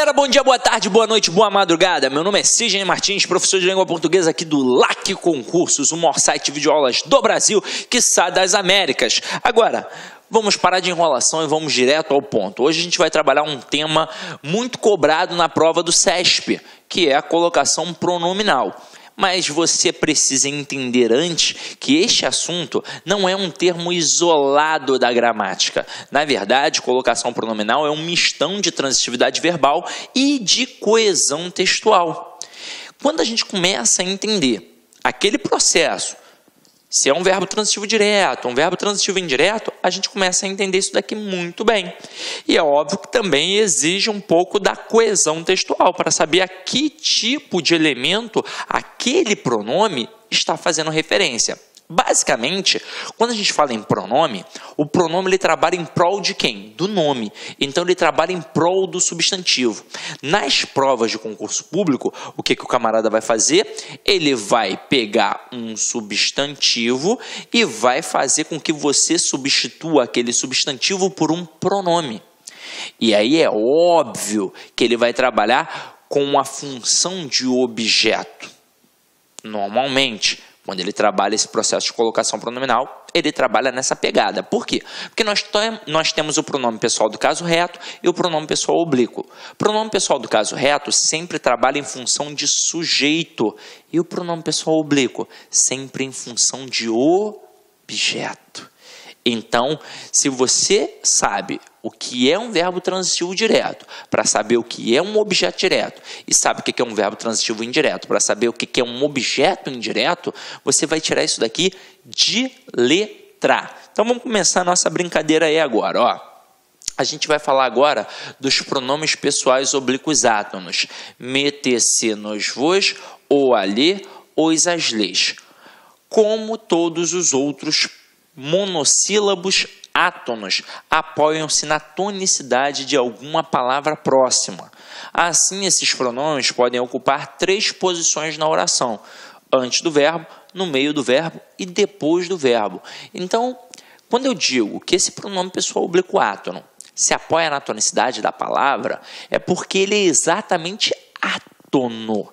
galera, bom dia, boa tarde, boa noite, boa madrugada. Meu nome é Sidney Martins, professor de língua portuguesa aqui do LAC Concursos, o maior site de videoaulas do Brasil, que sai das Américas. Agora, vamos parar de enrolação e vamos direto ao ponto. Hoje a gente vai trabalhar um tema muito cobrado na prova do CESP, que é a colocação pronominal. Mas você precisa entender antes que este assunto não é um termo isolado da gramática. Na verdade, colocação pronominal é um mistão de transitividade verbal e de coesão textual. Quando a gente começa a entender aquele processo se é um verbo transitivo direto, um verbo transitivo indireto, a gente começa a entender isso daqui muito bem. E é óbvio que também exige um pouco da coesão textual para saber a que tipo de elemento aquele pronome está fazendo referência. Basicamente, quando a gente fala em pronome, o pronome ele trabalha em prol de quem? Do nome. Então ele trabalha em prol do substantivo. Nas provas de concurso público, o que, que o camarada vai fazer? Ele vai pegar um substantivo e vai fazer com que você substitua aquele substantivo por um pronome. E aí é óbvio que ele vai trabalhar com a função de objeto. Normalmente, quando ele trabalha esse processo de colocação pronominal, ele trabalha nessa pegada. Por quê? Porque nós, nós temos o pronome pessoal do caso reto e o pronome pessoal oblíquo. O pronome pessoal do caso reto sempre trabalha em função de sujeito e o pronome pessoal oblíquo sempre em função de objeto. Então, se você sabe o que é um verbo transitivo direto, para saber o que é um objeto direto, e sabe o que é um verbo transitivo indireto, para saber o que é um objeto indireto, você vai tirar isso daqui de letra. Então vamos começar a nossa brincadeira aí agora, ó. A gente vai falar agora dos pronomes pessoais oblíquos átonos. Mete-se nos vos, ou ali, ou as leis. Como todos os outros monossílabos átonos apoiam-se na tonicidade de alguma palavra próxima. Assim, esses pronomes podem ocupar três posições na oração: antes do verbo, no meio do verbo e depois do verbo. Então, quando eu digo que esse pronome pessoal oblíquo átono se apoia na tonicidade da palavra, é porque ele é exatamente átono.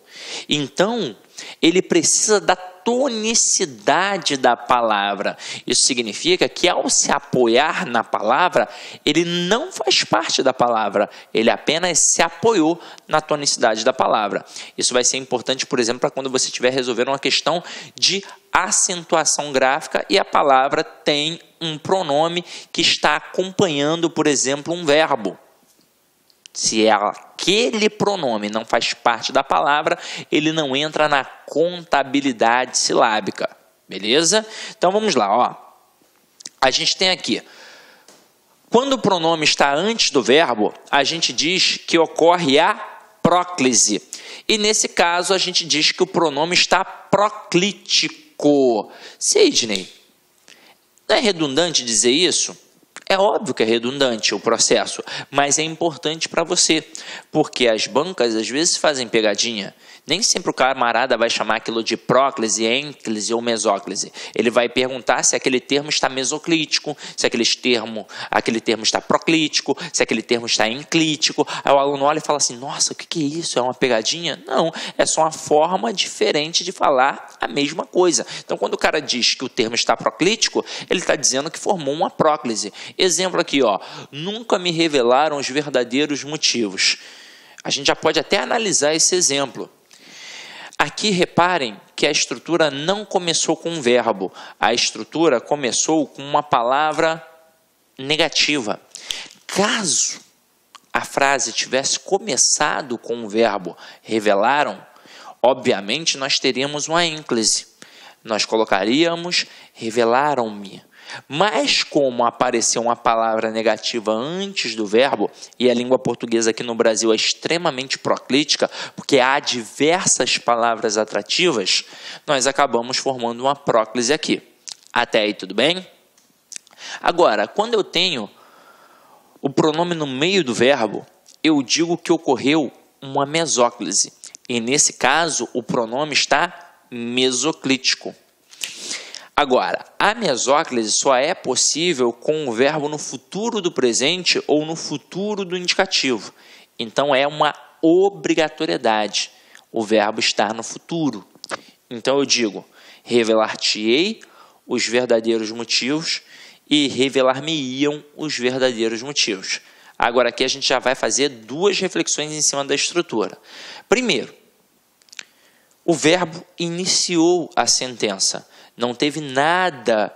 Então, ele precisa da tonicidade da palavra. Isso significa que ao se apoiar na palavra, ele não faz parte da palavra, ele apenas se apoiou na tonicidade da palavra. Isso vai ser importante, por exemplo, para quando você estiver resolvendo uma questão de acentuação gráfica e a palavra tem um pronome que está acompanhando, por exemplo, um verbo. Se é aquele pronome não faz parte da palavra, ele não entra na contabilidade silábica. Beleza? Então vamos lá, ó. A gente tem aqui quando o pronome está antes do verbo, a gente diz que ocorre a próclise. E nesse caso, a gente diz que o pronome está proclítico. Sidney, não é redundante dizer isso? É óbvio que é redundante o processo, mas é importante para você, porque as bancas às vezes fazem pegadinha nem sempre o camarada vai chamar aquilo de próclise, ênclise ou mesóclise. Ele vai perguntar se aquele termo está mesoclítico, se aquele termo, aquele termo está proclítico, se aquele termo está enclítico. Aí o aluno olha e fala assim: nossa, o que é isso? É uma pegadinha? Não, é só uma forma diferente de falar a mesma coisa. Então, quando o cara diz que o termo está proclítico, ele está dizendo que formou uma próclise. Exemplo aqui, ó. Nunca me revelaram os verdadeiros motivos. A gente já pode até analisar esse exemplo. Aqui reparem que a estrutura não começou com um verbo, a estrutura começou com uma palavra negativa. Caso a frase tivesse começado com um verbo revelaram, obviamente nós teríamos uma ênclise. Nós colocaríamos revelaram-me. Mas como apareceu uma palavra negativa antes do verbo, e a língua portuguesa aqui no Brasil é extremamente proclítica, porque há diversas palavras atrativas, nós acabamos formando uma próclise aqui. Até aí tudo bem? Agora, quando eu tenho o pronome no meio do verbo, eu digo que ocorreu uma mesóclise. E nesse caso, o pronome está mesoclítico. Agora, a mesóclise só é possível com o verbo no futuro do presente ou no futuro do indicativo. Então é uma obrigatoriedade o verbo estar no futuro. Então eu digo: revelar-te-ei os verdadeiros motivos e revelar-me-iam os verdadeiros motivos. Agora aqui a gente já vai fazer duas reflexões em cima da estrutura. Primeiro, o verbo iniciou a sentença não teve nada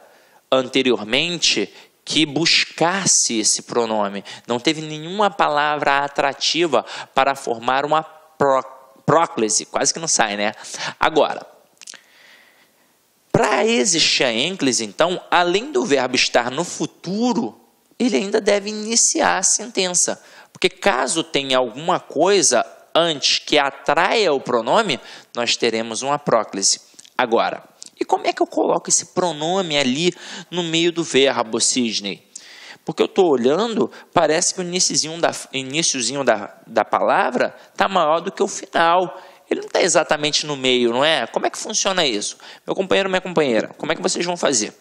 anteriormente que buscasse esse pronome. Não teve nenhuma palavra atrativa para formar uma pró próclise, quase que não sai, né? Agora, para existir a ênclise, então, além do verbo estar no futuro, ele ainda deve iniciar a sentença. Porque caso tenha alguma coisa antes que atraia o pronome, nós teremos uma próclise. Agora, e como é que eu coloco esse pronome ali no meio do verbo, Sidney? Porque eu estou olhando, parece que o iníciozinho da, iniciozinho da, da palavra está maior do que o final. Ele não está exatamente no meio, não é? Como é que funciona isso? Meu companheiro, minha companheira, como é que vocês vão fazer?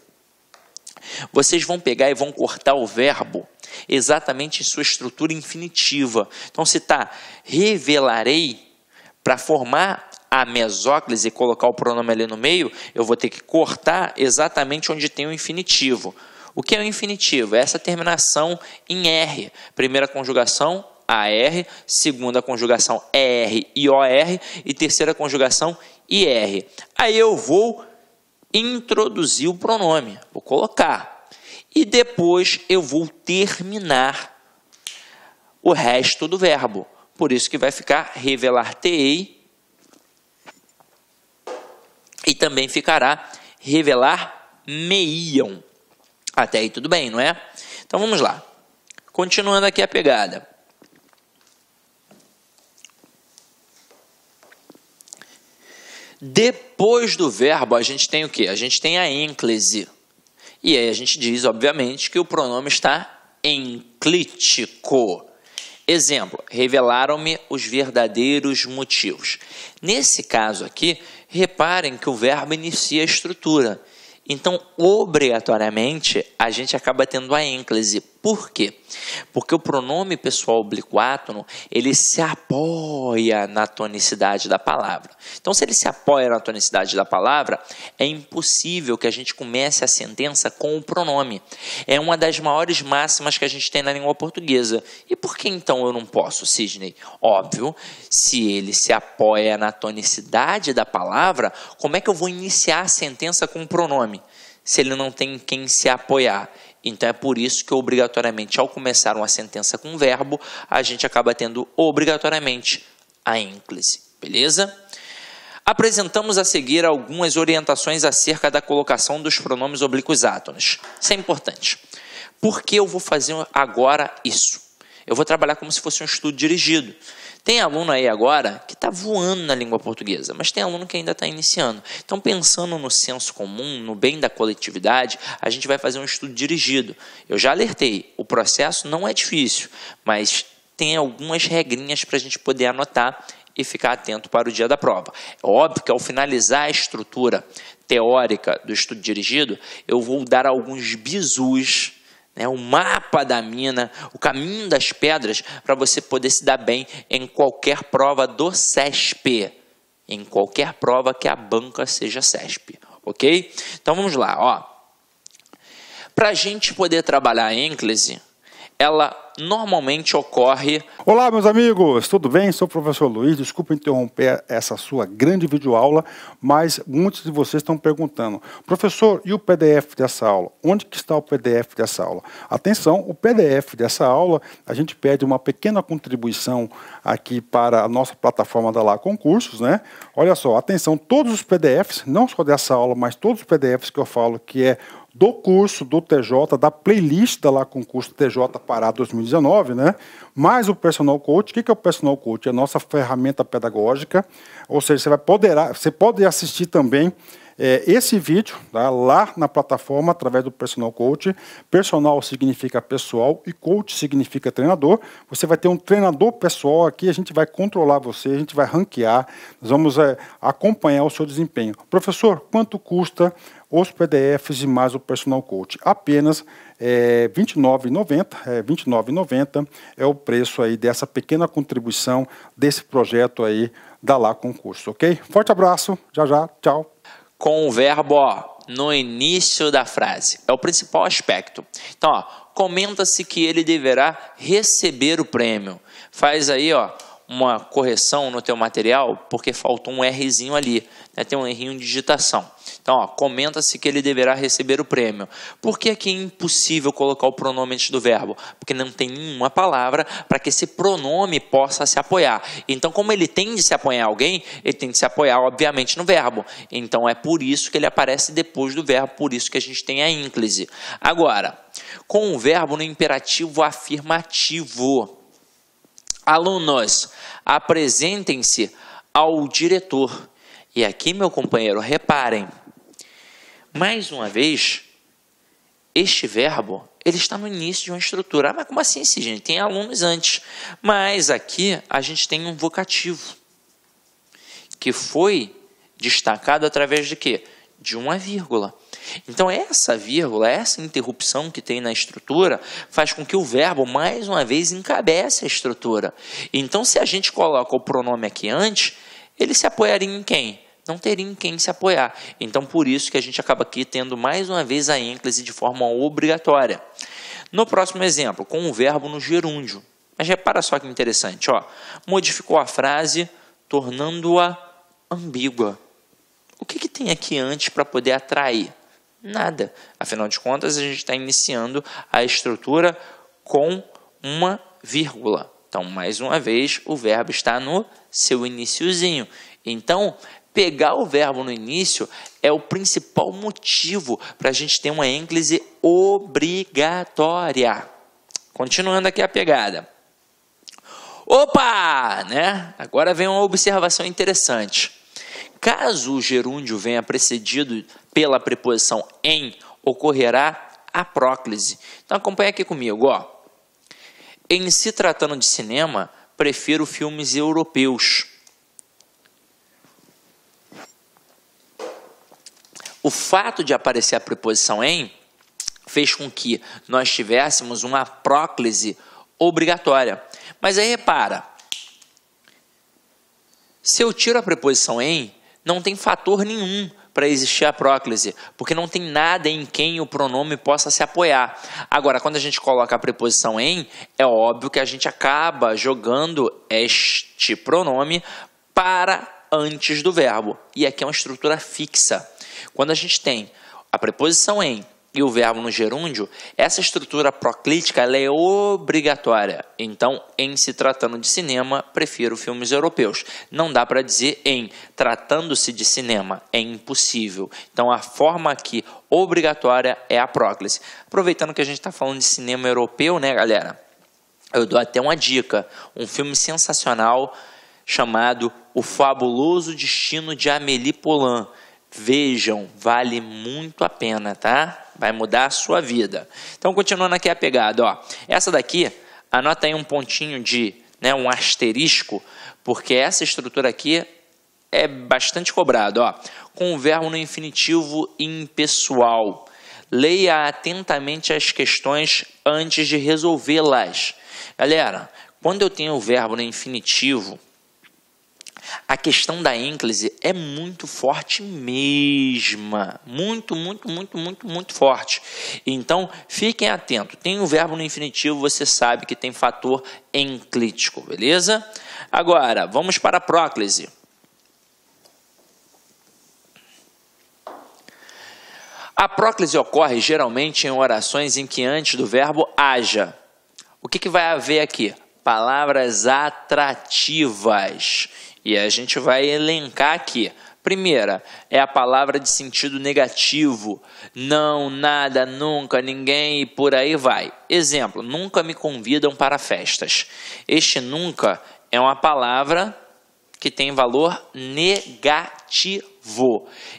Vocês vão pegar e vão cortar o verbo exatamente em sua estrutura infinitiva. Então, se está revelarei, para formar a mesóclise e colocar o pronome ali no meio, eu vou ter que cortar exatamente onde tem o infinitivo. O que é o infinitivo? É essa terminação em R. Primeira conjugação, AR, segunda conjugação ER e OR e terceira conjugação IR. Aí eu vou introduzir o pronome, vou colocar. E depois eu vou terminar o resto do verbo. Por isso que vai ficar revelar te e também ficará revelar meiam. Até aí tudo bem, não é? Então vamos lá. Continuando aqui a pegada. Depois do verbo, a gente tem o que? A gente tem a ênclise. E aí a gente diz, obviamente, que o pronome está enclítico. Exemplo, revelaram-me os verdadeiros motivos. Nesse caso aqui, Reparem que o verbo inicia a estrutura. Então, obrigatoriamente, a gente acaba tendo a ênclise por quê? Porque o pronome pessoal obliquátono, ele se apoia na tonicidade da palavra. Então, se ele se apoia na tonicidade da palavra, é impossível que a gente comece a sentença com o pronome. É uma das maiores máximas que a gente tem na língua portuguesa. E por que então eu não posso, Sidney? Óbvio, se ele se apoia na tonicidade da palavra, como é que eu vou iniciar a sentença com o pronome? Se ele não tem quem se apoiar. Então é por isso que obrigatoriamente ao começar uma sentença com verbo, a gente acaba tendo obrigatoriamente a ínclise, beleza? Apresentamos a seguir algumas orientações acerca da colocação dos pronomes oblíquos átonos. Isso é importante. Por que eu vou fazer agora isso? Eu vou trabalhar como se fosse um estudo dirigido. Tem aluno aí agora que está voando na língua portuguesa, mas tem aluno que ainda está iniciando. Então, pensando no senso comum, no bem da coletividade, a gente vai fazer um estudo dirigido. Eu já alertei, o processo não é difícil, mas tem algumas regrinhas para a gente poder anotar e ficar atento para o dia da prova. É óbvio que ao finalizar a estrutura teórica do estudo dirigido, eu vou dar alguns bisus né, o mapa da mina, o caminho das pedras, para você poder se dar bem em qualquer prova do CESP, em qualquer prova que a banca seja CESP, ok? Então vamos lá, ó. Para a gente poder trabalhar a ênclise, ela normalmente ocorre. Olá, meus amigos, tudo bem? Sou o professor Luiz. Desculpa interromper essa sua grande videoaula, mas muitos de vocês estão perguntando: professor, e o PDF dessa aula? Onde que está o PDF dessa aula? Atenção, o PDF dessa aula, a gente pede uma pequena contribuição aqui para a nossa plataforma da Lá Concursos, né? Olha só, atenção, todos os PDFs, não só dessa aula, mas todos os PDFs que eu falo que é do curso do TJ, da playlist da lá concurso TJ Pará 2019, né? Mais o personal coach. O que é o personal coach? É a nossa ferramenta pedagógica. Ou seja, você vai poderá, você pode assistir também é, esse vídeo tá, lá na plataforma através do Personal Coach. Personal significa pessoal e coach significa treinador. Você vai ter um treinador pessoal aqui, a gente vai controlar você, a gente vai ranquear, nós vamos é, acompanhar o seu desempenho. Professor, quanto custa os PDFs e mais o Personal Coach? Apenas é, R$ 29,90. É, 29,90 é o preço aí dessa pequena contribuição desse projeto aí da Lá Concurso, ok? Forte abraço, já já, tchau com o verbo ó, no início da frase. É o principal aspecto. Então, comenta-se que ele deverá receber o prêmio. Faz aí, ó, uma correção no teu material, porque faltou um Rzinho ali, né? tem um errinho de digitação. Então, comenta-se que ele deverá receber o prêmio. Por que aqui é impossível colocar o pronome antes do verbo? Porque não tem nenhuma palavra para que esse pronome possa se apoiar. Então, como ele tem de se apoiar alguém, ele tem de se apoiar, obviamente, no verbo. Então, é por isso que ele aparece depois do verbo, por isso que a gente tem a ínclise. Agora, com o verbo no imperativo afirmativo. Alunos, apresentem-se ao diretor. E aqui, meu companheiro, reparem, mais uma vez, este verbo ele está no início de uma estrutura. Ah, mas como assim, gente? Tem alunos antes. Mas aqui a gente tem um vocativo que foi destacado através de quê? De uma vírgula. Então essa vírgula, essa interrupção que tem na estrutura, faz com que o verbo mais uma vez encabece a estrutura. Então se a gente coloca o pronome aqui antes, ele se apoiaria em quem? não teriam quem se apoiar. Então, por isso que a gente acaba aqui tendo mais uma vez a ênclise de forma obrigatória. No próximo exemplo, com o verbo no gerúndio. Mas repara só que interessante, ó. Modificou a frase, tornando-a ambígua. O que, que tem aqui antes para poder atrair? Nada. Afinal de contas, a gente está iniciando a estrutura com uma vírgula. Então, mais uma vez, o verbo está no seu iníciozinho. Então, Pegar o verbo no início é o principal motivo para a gente ter uma ênclise obrigatória. Continuando aqui a pegada. Opa! Né? Agora vem uma observação interessante. Caso o gerúndio venha precedido pela preposição em, ocorrerá a próclise. Então acompanha aqui comigo. Ó. Em se tratando de cinema, prefiro filmes europeus O fato de aparecer a preposição em fez com que nós tivéssemos uma próclise obrigatória. Mas aí repara, se eu tiro a preposição em, não tem fator nenhum para existir a próclise, porque não tem nada em quem o pronome possa se apoiar. Agora, quando a gente coloca a preposição em, é óbvio que a gente acaba jogando este pronome para antes do verbo. E aqui é uma estrutura fixa. Quando a gente tem a preposição em e o verbo no gerúndio, essa estrutura proclítica ela é obrigatória. Então, em se tratando de cinema, prefiro filmes europeus. Não dá para dizer em tratando-se de cinema, é impossível. Então, a forma aqui obrigatória é a próclise. Aproveitando que a gente está falando de cinema europeu, né, galera? Eu dou até uma dica: um filme sensacional chamado O Fabuloso Destino de Amélie Poulain Vejam, vale muito a pena, tá? Vai mudar a sua vida. Então, continuando aqui a pegada, ó. Essa daqui, anota aí um pontinho de, né, um asterisco, porque essa estrutura aqui é bastante cobrado, ó. Com o verbo no infinitivo impessoal. Leia atentamente as questões antes de resolvê-las. Galera, quando eu tenho o verbo no infinitivo a questão da ênclise é muito forte mesma. Muito, muito, muito, muito, muito forte. Então, fiquem atentos. Tem o verbo no infinitivo, você sabe que tem fator enclítico, beleza? Agora, vamos para a próclise. A próclise ocorre geralmente em orações em que antes do verbo haja. O que, que vai haver aqui? Palavras atrativas. E a gente vai elencar aqui. Primeira é a palavra de sentido negativo. Não, nada, nunca, ninguém e por aí vai. Exemplo: nunca me convidam para festas. Este nunca é uma palavra que tem valor negativo.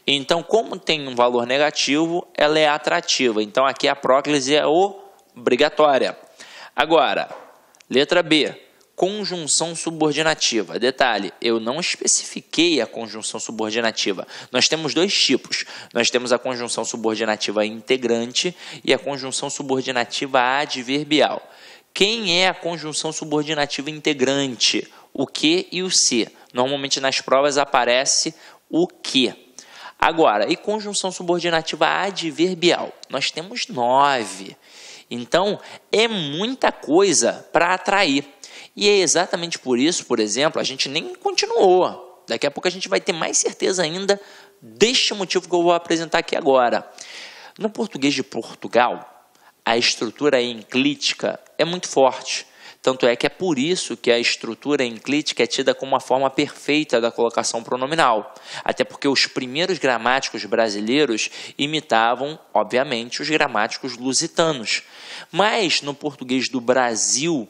Então, como tem um valor negativo, ela é atrativa. Então, aqui a próclise é obrigatória. Agora, letra B conjunção subordinativa. Detalhe, eu não especifiquei a conjunção subordinativa. Nós temos dois tipos. Nós temos a conjunção subordinativa integrante e a conjunção subordinativa adverbial. Quem é a conjunção subordinativa integrante? O que e o se. Normalmente nas provas aparece o que. Agora, e conjunção subordinativa adverbial? Nós temos nove. Então, é muita coisa para atrair. E é exatamente por isso, por exemplo, a gente nem continuou. Daqui a pouco a gente vai ter mais certeza ainda deste motivo que eu vou apresentar aqui agora. No português de Portugal, a estrutura enclítica é muito forte. Tanto é que é por isso que a estrutura enclítica é tida como a forma perfeita da colocação pronominal. Até porque os primeiros gramáticos brasileiros imitavam, obviamente, os gramáticos lusitanos. Mas no português do Brasil,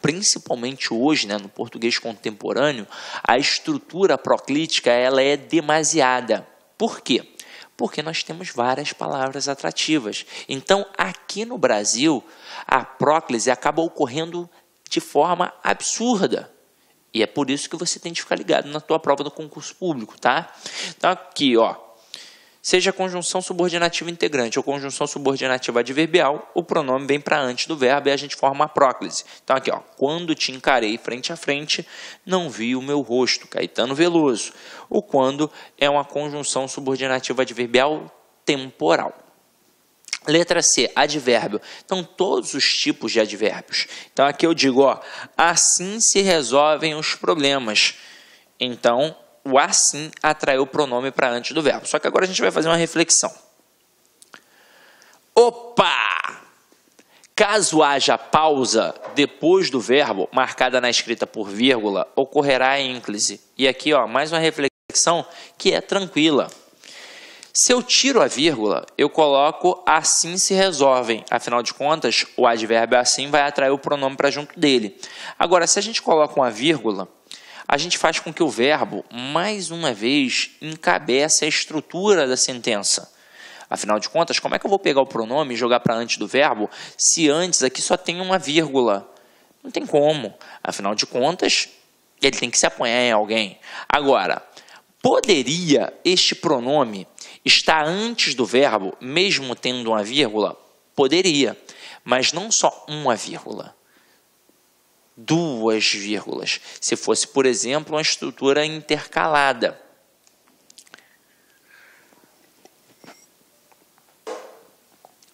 principalmente hoje, né, no português contemporâneo, a estrutura proclítica ela é demasiada. Por quê? Porque nós temos várias palavras atrativas. Então, aqui no Brasil, a próclise acaba ocorrendo de forma absurda. E é por isso que você tem que ficar ligado na tua prova do concurso público, tá? Então, aqui, ó, seja conjunção subordinativa integrante ou conjunção subordinativa adverbial, o pronome vem para antes do verbo e a gente forma a próclise. Então, aqui, ó, quando te encarei frente a frente, não vi o meu rosto, Caetano Veloso. O quando é uma conjunção subordinativa adverbial temporal. Letra C, advérbio. Então, todos os tipos de advérbios. Então, aqui eu digo, ó, assim se resolvem os problemas. Então, o assim atraiu o pronome para antes do verbo. Só que agora a gente vai fazer uma reflexão. Opa! Caso haja pausa depois do verbo, marcada na escrita por vírgula, ocorrerá a ínclise. E aqui, ó, mais uma reflexão que é tranquila. Se eu tiro a vírgula, eu coloco assim se resolvem. Afinal de contas, o advérbio assim vai atrair o pronome para junto dele. Agora, se a gente coloca uma vírgula, a gente faz com que o verbo, mais uma vez, encabece a estrutura da sentença. Afinal de contas, como é que eu vou pegar o pronome e jogar para antes do verbo se antes aqui só tem uma vírgula? Não tem como. Afinal de contas, ele tem que se apanhar em alguém. Agora, poderia este pronome estar antes do verbo, mesmo tendo uma vírgula? Poderia, mas não só uma vírgula duas vírgulas. Se fosse, por exemplo, uma estrutura intercalada.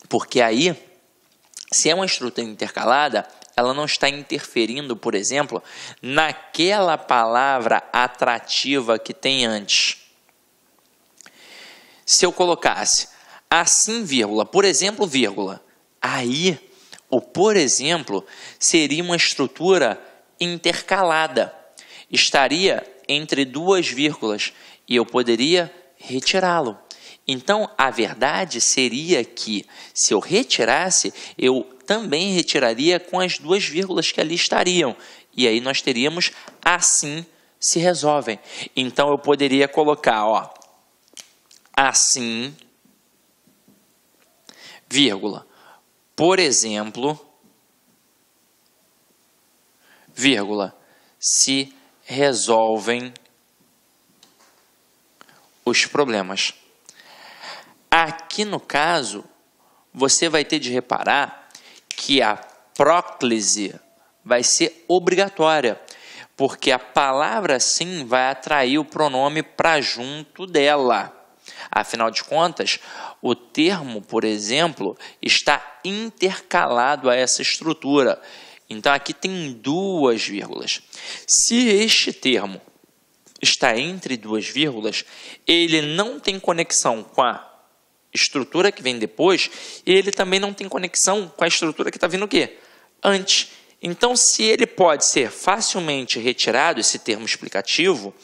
Porque aí, se é uma estrutura intercalada, ela não está interferindo, por exemplo, naquela palavra atrativa que tem antes. Se eu colocasse assim, vírgula, por exemplo, vírgula, aí o por exemplo seria uma estrutura intercalada. Estaria entre duas vírgulas e eu poderia retirá-lo. Então, a verdade seria que, se eu retirasse, eu também retiraria com as duas vírgulas que ali estariam. E aí nós teríamos assim se resolvem. Então, eu poderia colocar, ó, assim, vírgula, por exemplo, vírgula, se resolvem os problemas. Aqui no caso, você vai ter de reparar que a próclise vai ser obrigatória, porque a palavra sim vai atrair o pronome para junto dela. Afinal de contas, o termo, por exemplo, está intercalado a essa estrutura. Então aqui tem duas vírgulas. Se este termo está entre duas vírgulas, ele não tem conexão com a estrutura que vem depois e ele também não tem conexão com a estrutura que está vindo o quê? Antes. Então, se ele pode ser facilmente retirado, esse termo explicativo,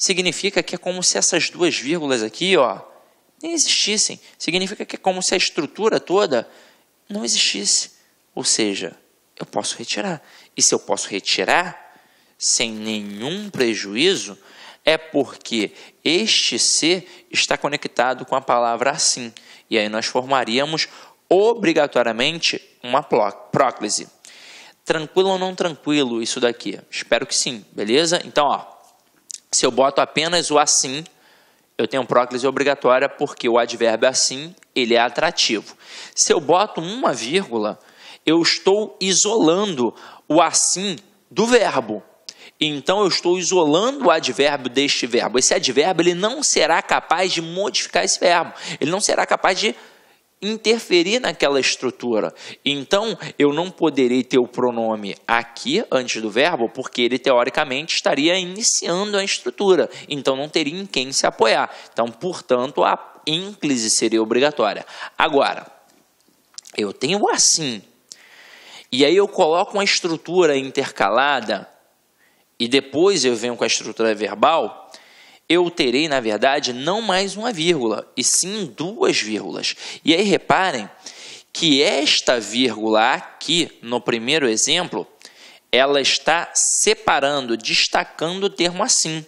significa que é como se essas duas vírgulas aqui, ó, nem existissem. Significa que é como se a estrutura toda não existisse. Ou seja, eu posso retirar. E se eu posso retirar sem nenhum prejuízo, é porque este ser está conectado com a palavra assim. E aí nós formaríamos obrigatoriamente uma próclise. Tranquilo ou não tranquilo isso daqui? Espero que sim, beleza? Então, ó, se eu boto apenas o assim, eu tenho próclise obrigatória porque o advérbio assim, ele é atrativo. Se eu boto uma vírgula, eu estou isolando o assim do verbo. Então eu estou isolando o advérbio deste verbo. Esse advérbio ele não será capaz de modificar esse verbo. Ele não será capaz de interferir naquela estrutura. Então, eu não poderei ter o pronome aqui antes do verbo, porque ele teoricamente estaria iniciando a estrutura. Então, não teria em quem se apoiar. Então, portanto, a ínclise seria obrigatória. Agora, eu tenho assim. E aí eu coloco uma estrutura intercalada e depois eu venho com a estrutura verbal eu terei, na verdade, não mais uma vírgula, e sim duas vírgulas. E aí reparem que esta vírgula aqui, no primeiro exemplo, ela está separando, destacando o termo assim.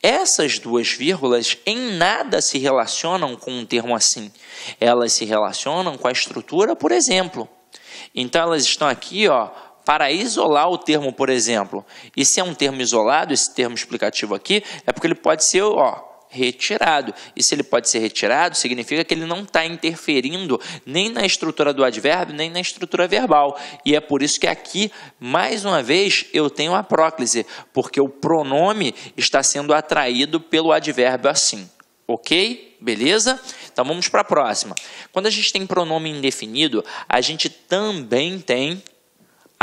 Essas duas vírgulas em nada se relacionam com um termo assim. Elas se relacionam com a estrutura, por exemplo. Então elas estão aqui, ó, para isolar o termo, por exemplo. E se é um termo isolado, esse termo explicativo aqui, é porque ele pode ser ó, retirado. E se ele pode ser retirado, significa que ele não está interferindo nem na estrutura do advérbio, nem na estrutura verbal. E é por isso que aqui, mais uma vez, eu tenho a próclise, porque o pronome está sendo atraído pelo advérbio assim. Ok? Beleza? Então vamos para a próxima. Quando a gente tem pronome indefinido, a gente também tem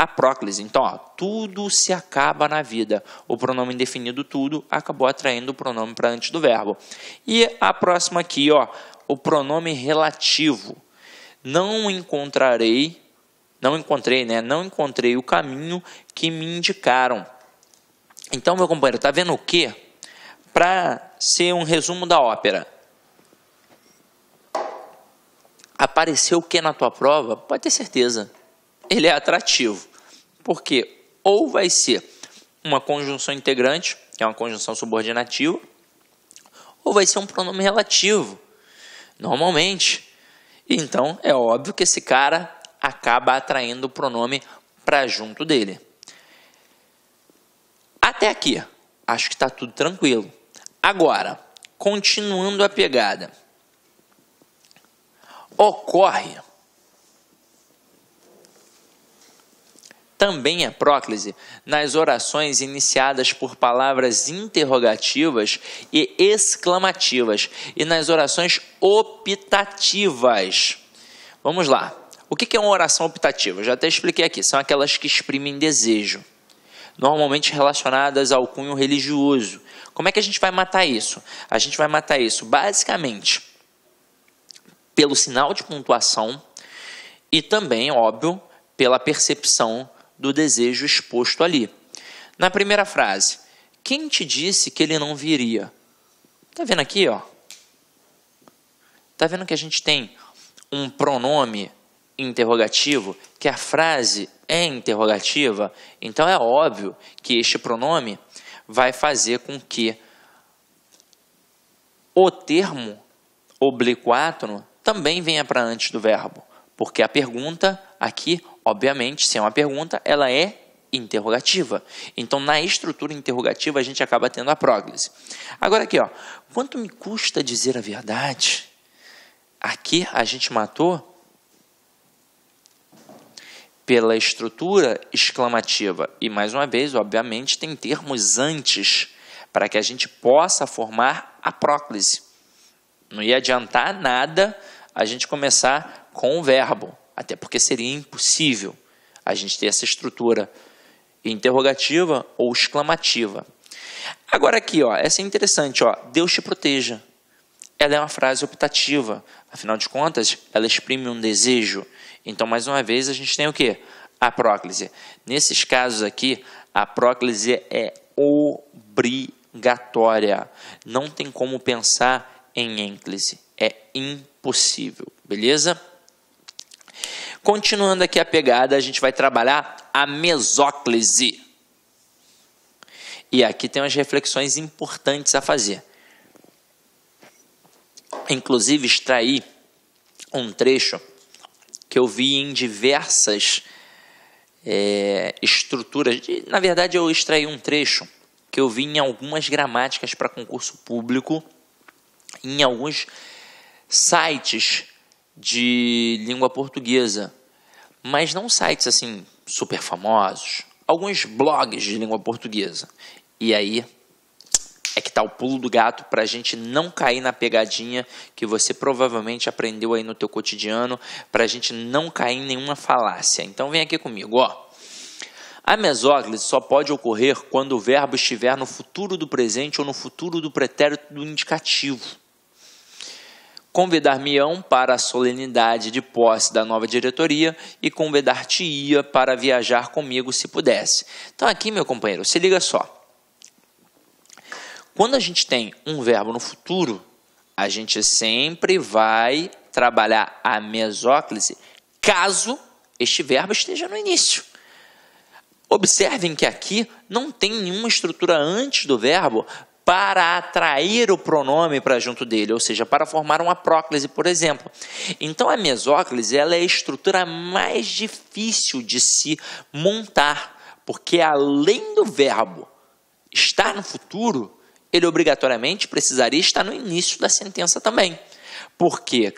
a próclise. Então, ó, tudo se acaba na vida. O pronome indefinido tudo acabou atraindo o pronome para antes do verbo. E a próxima aqui, ó, o pronome relativo. Não encontrarei, não encontrei, né? Não encontrei o caminho que me indicaram. Então, meu companheiro, tá vendo o quê? Para ser um resumo da ópera. Apareceu o que na tua prova? Pode ter certeza. Ele é atrativo porque ou vai ser uma conjunção integrante, que é uma conjunção subordinativa, ou vai ser um pronome relativo, normalmente. Então, é óbvio que esse cara acaba atraindo o pronome para junto dele. Até aqui, acho que está tudo tranquilo. Agora, continuando a pegada, ocorre Também é próclise nas orações iniciadas por palavras interrogativas e exclamativas e nas orações optativas. Vamos lá. O que é uma oração optativa? Eu já até expliquei aqui. São aquelas que exprimem desejo, normalmente relacionadas ao cunho religioso. Como é que a gente vai matar isso? A gente vai matar isso basicamente pelo sinal de pontuação e também, óbvio, pela percepção do desejo exposto ali. Na primeira frase, quem te disse que ele não viria? Tá vendo aqui, ó? Tá vendo que a gente tem um pronome interrogativo, que a frase é interrogativa, então é óbvio que este pronome vai fazer com que o termo obliquátono também venha para antes do verbo, porque a pergunta aqui Obviamente, se é uma pergunta, ela é interrogativa. Então, na estrutura interrogativa, a gente acaba tendo a próglise. Agora aqui, ó, quanto me custa dizer a verdade? Aqui a gente matou pela estrutura exclamativa. E mais uma vez, obviamente, tem termos antes para que a gente possa formar a próclise. Não ia adiantar nada a gente começar com o verbo até porque seria impossível a gente ter essa estrutura interrogativa ou exclamativa. Agora aqui, ó, essa é interessante, ó, Deus te proteja. Ela é uma frase optativa, afinal de contas, ela exprime um desejo. Então, mais uma vez, a gente tem o quê? A próclise. Nesses casos aqui, a próclise é obrigatória. Não tem como pensar em ênclise. É impossível, beleza? Continuando aqui a pegada, a gente vai trabalhar a mesóclise. E aqui tem umas reflexões importantes a fazer. Inclusive, extrair um trecho que eu vi em diversas é, estruturas. De, na verdade, eu extraí um trecho que eu vi em algumas gramáticas para concurso público, em alguns sites de língua portuguesa, mas não sites assim super famosos, alguns blogs de língua portuguesa. E aí é que está o pulo do gato para a gente não cair na pegadinha que você provavelmente aprendeu aí no teu cotidiano, para a gente não cair em nenhuma falácia. Então vem aqui comigo, ó. A mesóclise só pode ocorrer quando o verbo estiver no futuro do presente ou no futuro do pretérito do indicativo convidar-me-ão para a solenidade de posse da nova diretoria e convidar-te-ia para viajar comigo se pudesse. Então, aqui, meu companheiro, se liga só. Quando a gente tem um verbo no futuro, a gente sempre vai trabalhar a mesóclise caso este verbo esteja no início. Observem que aqui não tem nenhuma estrutura antes do verbo para atrair o pronome para junto dele, ou seja, para formar uma próclise, por exemplo. Então a mesóclise ela é a estrutura mais difícil de se montar, porque além do verbo estar no futuro, ele obrigatoriamente precisaria estar no início da sentença também. Porque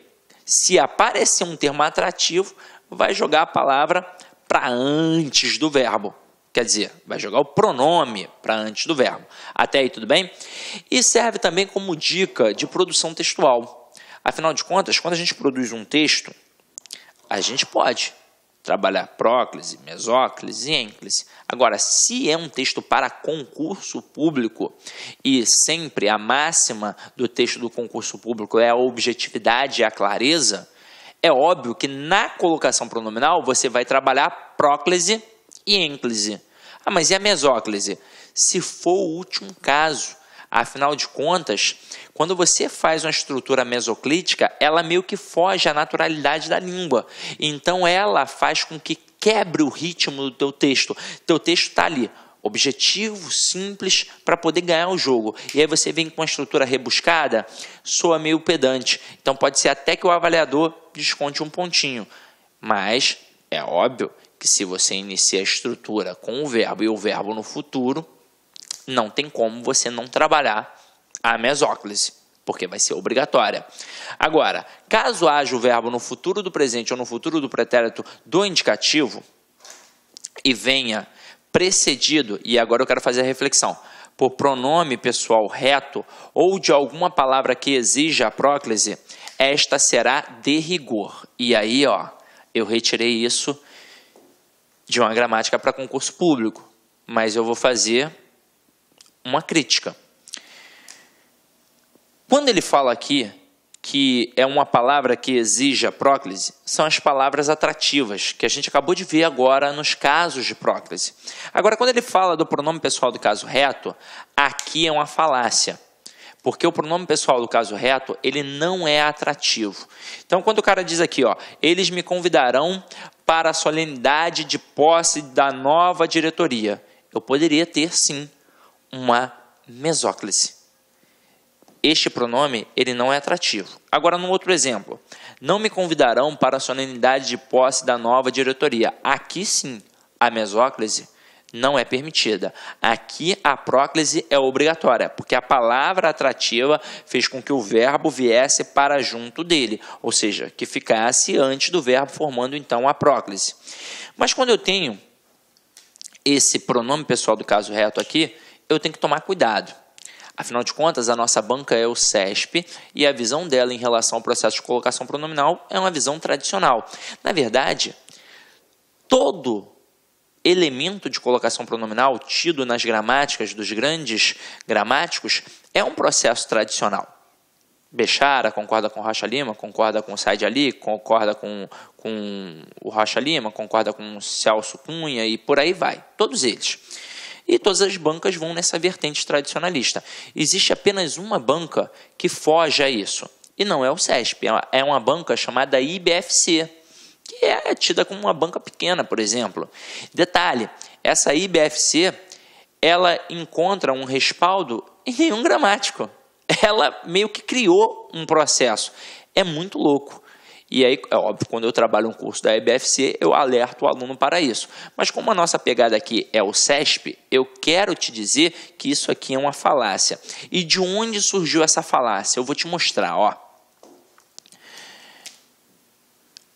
se aparecer um termo atrativo, vai jogar a palavra para antes do verbo. Quer dizer, vai jogar o pronome para antes do verbo. Até aí, tudo bem? E serve também como dica de produção textual. Afinal de contas, quando a gente produz um texto, a gente pode trabalhar próclise, mesóclise e ênclise. Agora, se é um texto para concurso público, e sempre a máxima do texto do concurso público é a objetividade e a clareza, é óbvio que na colocação pronominal você vai trabalhar próclise e ênclise. Ah, mas e a mesóclise? Se for o último caso, afinal de contas, quando você faz uma estrutura mesoclítica, ela meio que foge à naturalidade da língua. Então ela faz com que quebre o ritmo do teu texto. Teu texto está ali, objetivo simples para poder ganhar o jogo. E aí você vem com uma estrutura rebuscada, soa meio pedante. Então pode ser até que o avaliador desconte um pontinho. Mas é óbvio que se você inicia a estrutura com o verbo e o verbo no futuro, não tem como você não trabalhar a mesóclise, porque vai ser obrigatória. Agora, caso haja o verbo no futuro do presente ou no futuro do pretérito do indicativo e venha precedido, e agora eu quero fazer a reflexão, por pronome pessoal reto ou de alguma palavra que exija a próclise, esta será de rigor. E aí, ó, eu retirei isso de uma gramática para concurso público, mas eu vou fazer uma crítica. Quando ele fala aqui que é uma palavra que exige a próclise, são as palavras atrativas, que a gente acabou de ver agora nos casos de próclise. Agora, quando ele fala do pronome pessoal do caso reto, aqui é uma falácia. Porque o pronome pessoal do caso reto, ele não é atrativo. Então, quando o cara diz aqui, ó, eles me convidarão para a solenidade de posse da nova diretoria, eu poderia ter sim uma mesóclise. Este pronome, ele não é atrativo. Agora, num outro exemplo, não me convidarão para a solenidade de posse da nova diretoria. Aqui sim, a mesóclise não é permitida. Aqui a próclise é obrigatória, porque a palavra atrativa fez com que o verbo viesse para junto dele, ou seja, que ficasse antes do verbo, formando então a próclise. Mas quando eu tenho esse pronome pessoal do caso reto aqui, eu tenho que tomar cuidado. Afinal de contas, a nossa banca é o CESP e a visão dela em relação ao processo de colocação pronominal é uma visão tradicional. Na verdade, todo elemento de colocação pronominal tido nas gramáticas dos grandes gramáticos é um processo tradicional. Bechara concorda com Rocha Lima, concorda com Said Ali, concorda com, com o Rocha Lima, concorda com Celso Cunha e por aí vai. Todos eles. E todas as bancas vão nessa vertente tradicionalista. Existe apenas uma banca que foge a isso. E não é o CESP, é, é uma banca chamada IBFC, que é tida como uma banca pequena, por exemplo. Detalhe, essa IBFC, ela encontra um respaldo em nenhum gramático. Ela meio que criou um processo. É muito louco. E aí, é óbvio, quando eu trabalho um curso da IBFC, eu alerto o aluno para isso. Mas como a nossa pegada aqui é o CESP, eu quero te dizer que isso aqui é uma falácia. E de onde surgiu essa falácia? Eu vou te mostrar, ó.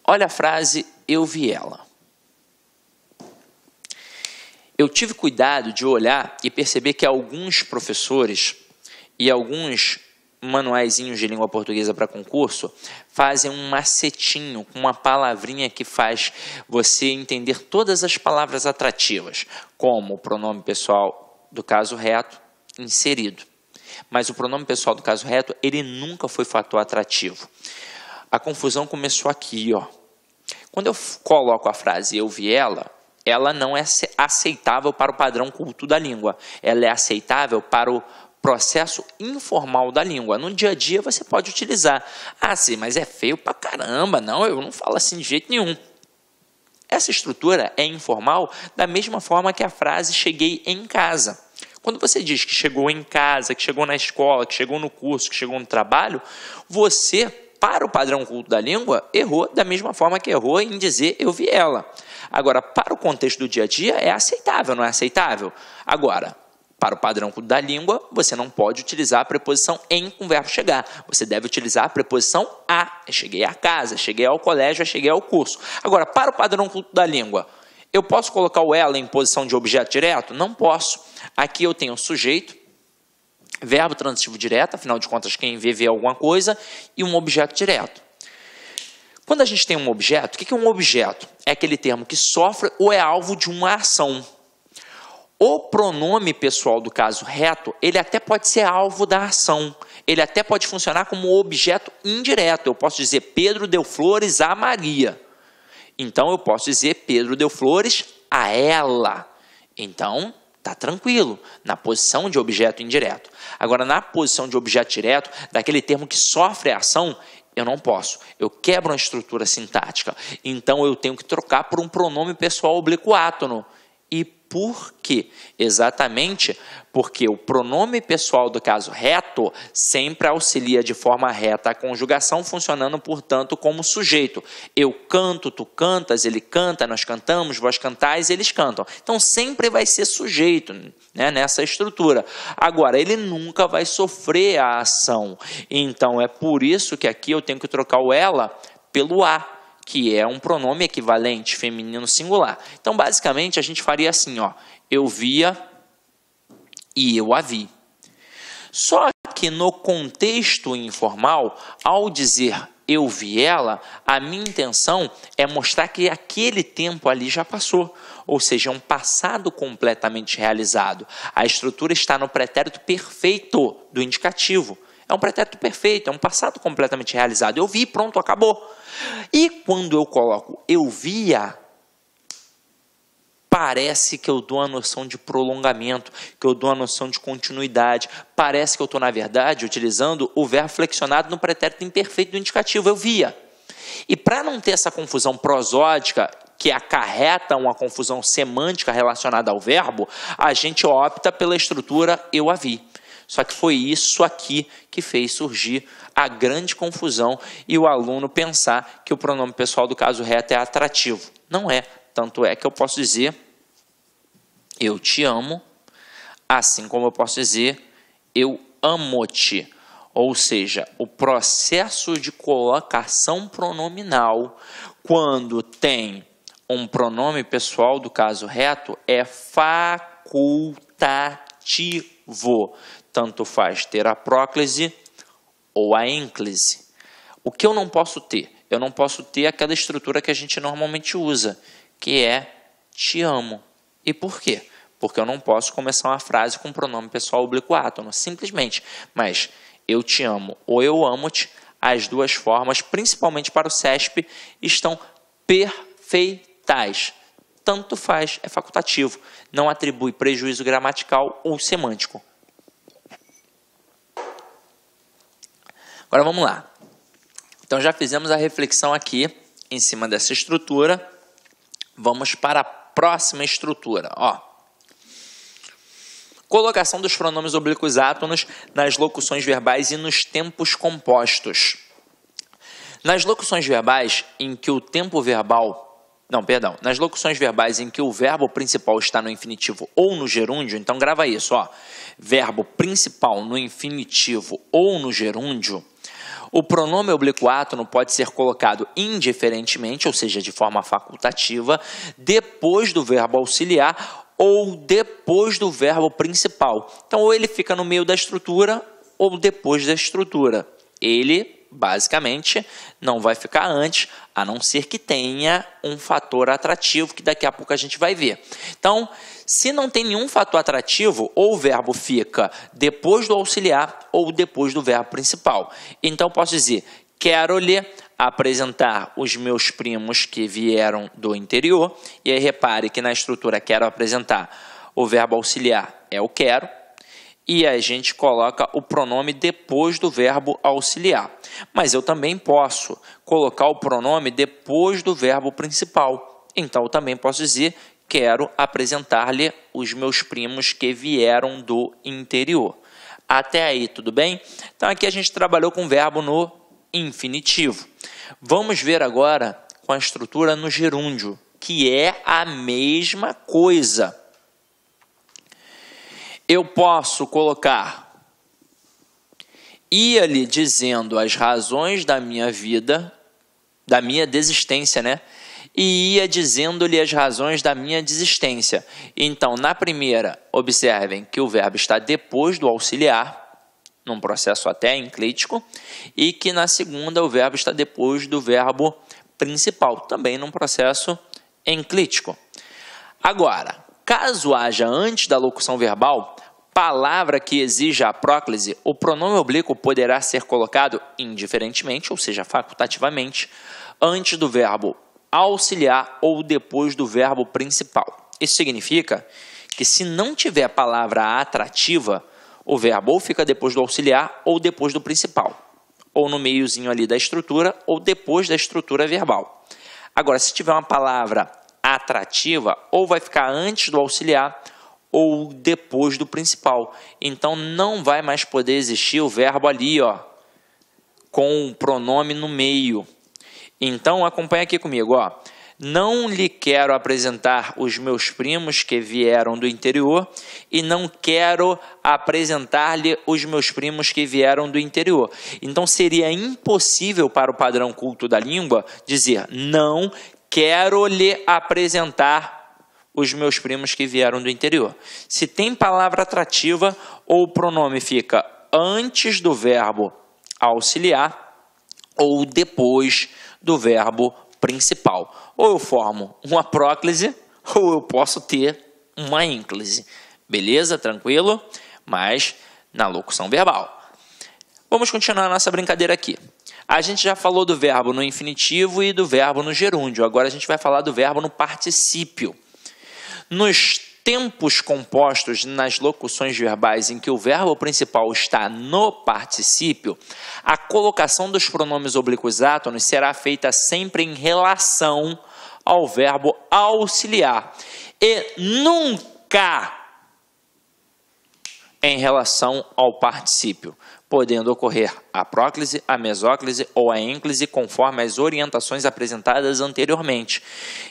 Olha a frase, eu vi ela. Eu tive cuidado de olhar e perceber que alguns professores e alguns manuaizinhos de língua portuguesa para concurso fazem um macetinho com uma palavrinha que faz você entender todas as palavras atrativas, como o pronome pessoal do caso reto inserido. Mas o pronome pessoal do caso reto, ele nunca foi fator atrativo. A confusão começou aqui, ó. Quando eu coloco a frase eu vi ela, ela não é aceitável para o padrão culto da língua. Ela é aceitável para o processo informal da língua. No dia a dia você pode utilizar. Ah, sim, mas é feio pra caramba. Não, eu não falo assim de jeito nenhum. Essa estrutura é informal da mesma forma que a frase cheguei em casa. Quando você diz que chegou em casa, que chegou na escola, que chegou no curso, que chegou no trabalho, você para o padrão culto da língua, errou da mesma forma que errou em dizer eu vi ela. Agora, para o contexto do dia a dia, é aceitável, não é aceitável? Agora, para o padrão culto da língua, você não pode utilizar a preposição em com o verbo chegar. Você deve utilizar a preposição a. Eu cheguei à casa, cheguei ao colégio, cheguei ao curso. Agora, para o padrão culto da língua, eu posso colocar o ela em posição de objeto direto? Não posso. Aqui eu tenho o sujeito, verbo transitivo direto, afinal de contas, quem vê, vê alguma coisa, e um objeto direto. Quando a gente tem um objeto, o que é um objeto? É aquele termo que sofre ou é alvo de uma ação. O pronome pessoal do caso reto, ele até pode ser alvo da ação. Ele até pode funcionar como objeto indireto. Eu posso dizer Pedro deu flores a Maria. Então eu posso dizer Pedro deu flores a ela. Então, Está tranquilo, na posição de objeto indireto. Agora, na posição de objeto direto, daquele termo que sofre a ação, eu não posso. Eu quebro uma estrutura sintática. Então, eu tenho que trocar por um pronome pessoal oblíquo átono. E por quê? Exatamente porque o pronome pessoal do caso reto sempre auxilia de forma reta a conjugação, funcionando, portanto, como sujeito. Eu canto, tu cantas, ele canta, nós cantamos, vós cantais, eles cantam. Então sempre vai ser sujeito né, nessa estrutura. Agora, ele nunca vai sofrer a ação. Então é por isso que aqui eu tenho que trocar o ela pelo a que é um pronome equivalente feminino singular. Então, basicamente, a gente faria assim, ó, eu via e eu a vi. Só que no contexto informal, ao dizer eu vi ela, a minha intenção é mostrar que aquele tempo ali já passou, ou seja, é um passado completamente realizado. A estrutura está no pretérito perfeito do indicativo. É um pretérito perfeito, é um passado completamente realizado. Eu vi, pronto, acabou. E quando eu coloco eu via, parece que eu dou a noção de prolongamento, que eu dou a noção de continuidade. Parece que eu estou, na verdade, utilizando o verbo flexionado no pretérito imperfeito do indicativo. Eu via. E para não ter essa confusão prosódica que acarreta uma confusão semântica relacionada ao verbo, a gente opta pela estrutura eu a vi. Só que foi isso aqui que fez surgir a grande confusão e o aluno pensar que o pronome pessoal do caso reto é atrativo. Não é. Tanto é que eu posso dizer eu te amo, assim como eu posso dizer eu amo-te. Ou seja, o processo de colocação pronominal, quando tem um pronome pessoal do caso reto, é facultativo tanto faz ter a próclise ou a ênclise. O que eu não posso ter? Eu não posso ter aquela estrutura que a gente normalmente usa, que é te amo. E por quê? Porque eu não posso começar uma frase com pronome pessoal obliquátono, simplesmente. Mas eu te amo ou eu amo-te, as duas formas, principalmente para o CESP, estão perfeitas. Tanto faz, é facultativo, não atribui prejuízo gramatical ou semântico. Agora vamos lá. Então já fizemos a reflexão aqui em cima dessa estrutura. Vamos para a próxima estrutura. Ó. Colocação dos pronomes oblíquos átonos nas locuções verbais e nos tempos compostos. Nas locuções verbais em que o tempo verbal não, perdão. Nas locuções verbais em que o verbo principal está no infinitivo ou no gerúndio, então grava isso, ó. Verbo principal no infinitivo ou no gerúndio, o pronome obliquato não pode ser colocado indiferentemente, ou seja, de forma facultativa, depois do verbo auxiliar ou depois do verbo principal. Então, ou ele fica no meio da estrutura ou depois da estrutura. Ele, basicamente, não vai ficar antes, a não ser que tenha um fator atrativo que daqui a pouco a gente vai ver. Então, se não tem nenhum fator atrativo, ou o verbo fica depois do auxiliar ou depois do verbo principal. Então posso dizer: quero-lhe apresentar os meus primos que vieram do interior. E aí repare que na estrutura quero apresentar, o verbo auxiliar é o quero, e a gente coloca o pronome depois do verbo auxiliar. Mas eu também posso colocar o pronome depois do verbo principal. Então eu também posso dizer quero apresentar-lhe os meus primos que vieram do interior. Até aí, tudo bem? Então, aqui a gente trabalhou com o verbo no infinitivo. Vamos ver agora com a estrutura no gerúndio, que é a mesma coisa. Eu posso colocar ia-lhe dizendo as razões da minha vida, da minha desistência, né? e ia dizendo-lhe as razões da minha desistência. Então, na primeira, observem que o verbo está depois do auxiliar, num processo até enclítico, e que na segunda o verbo está depois do verbo principal, também num processo enclítico. Agora, caso haja antes da locução verbal palavra que exija a próclise, o pronome oblíquo poderá ser colocado indiferentemente, ou seja, facultativamente, antes do verbo auxiliar ou depois do verbo principal. Isso significa que se não tiver a palavra atrativa, o verbo ou fica depois do auxiliar ou depois do principal, ou no meiozinho ali da estrutura ou depois da estrutura verbal. Agora, se tiver uma palavra atrativa, ou vai ficar antes do auxiliar ou depois do principal. Então não vai mais poder existir o verbo ali, ó, com o pronome no meio. Então acompanha aqui comigo, ó. Não lhe quero apresentar os meus primos que vieram do interior e não quero apresentar-lhe os meus primos que vieram do interior. Então seria impossível para o padrão culto da língua dizer não quero lhe apresentar os meus primos que vieram do interior. Se tem palavra atrativa ou o pronome fica antes do verbo auxiliar ou depois do verbo principal. Ou eu formo uma próclise ou eu posso ter uma ínclise. Beleza? Tranquilo? Mas na locução verbal. Vamos continuar nossa brincadeira aqui. A gente já falou do verbo no infinitivo e do verbo no gerúndio. Agora a gente vai falar do verbo no particípio. Nos tempos compostos nas locuções verbais em que o verbo principal está no particípio, a colocação dos pronomes oblíquos átonos será feita sempre em relação ao verbo auxiliar e nunca em relação ao particípio podendo ocorrer a próclise, a mesóclise ou a ênclise conforme as orientações apresentadas anteriormente.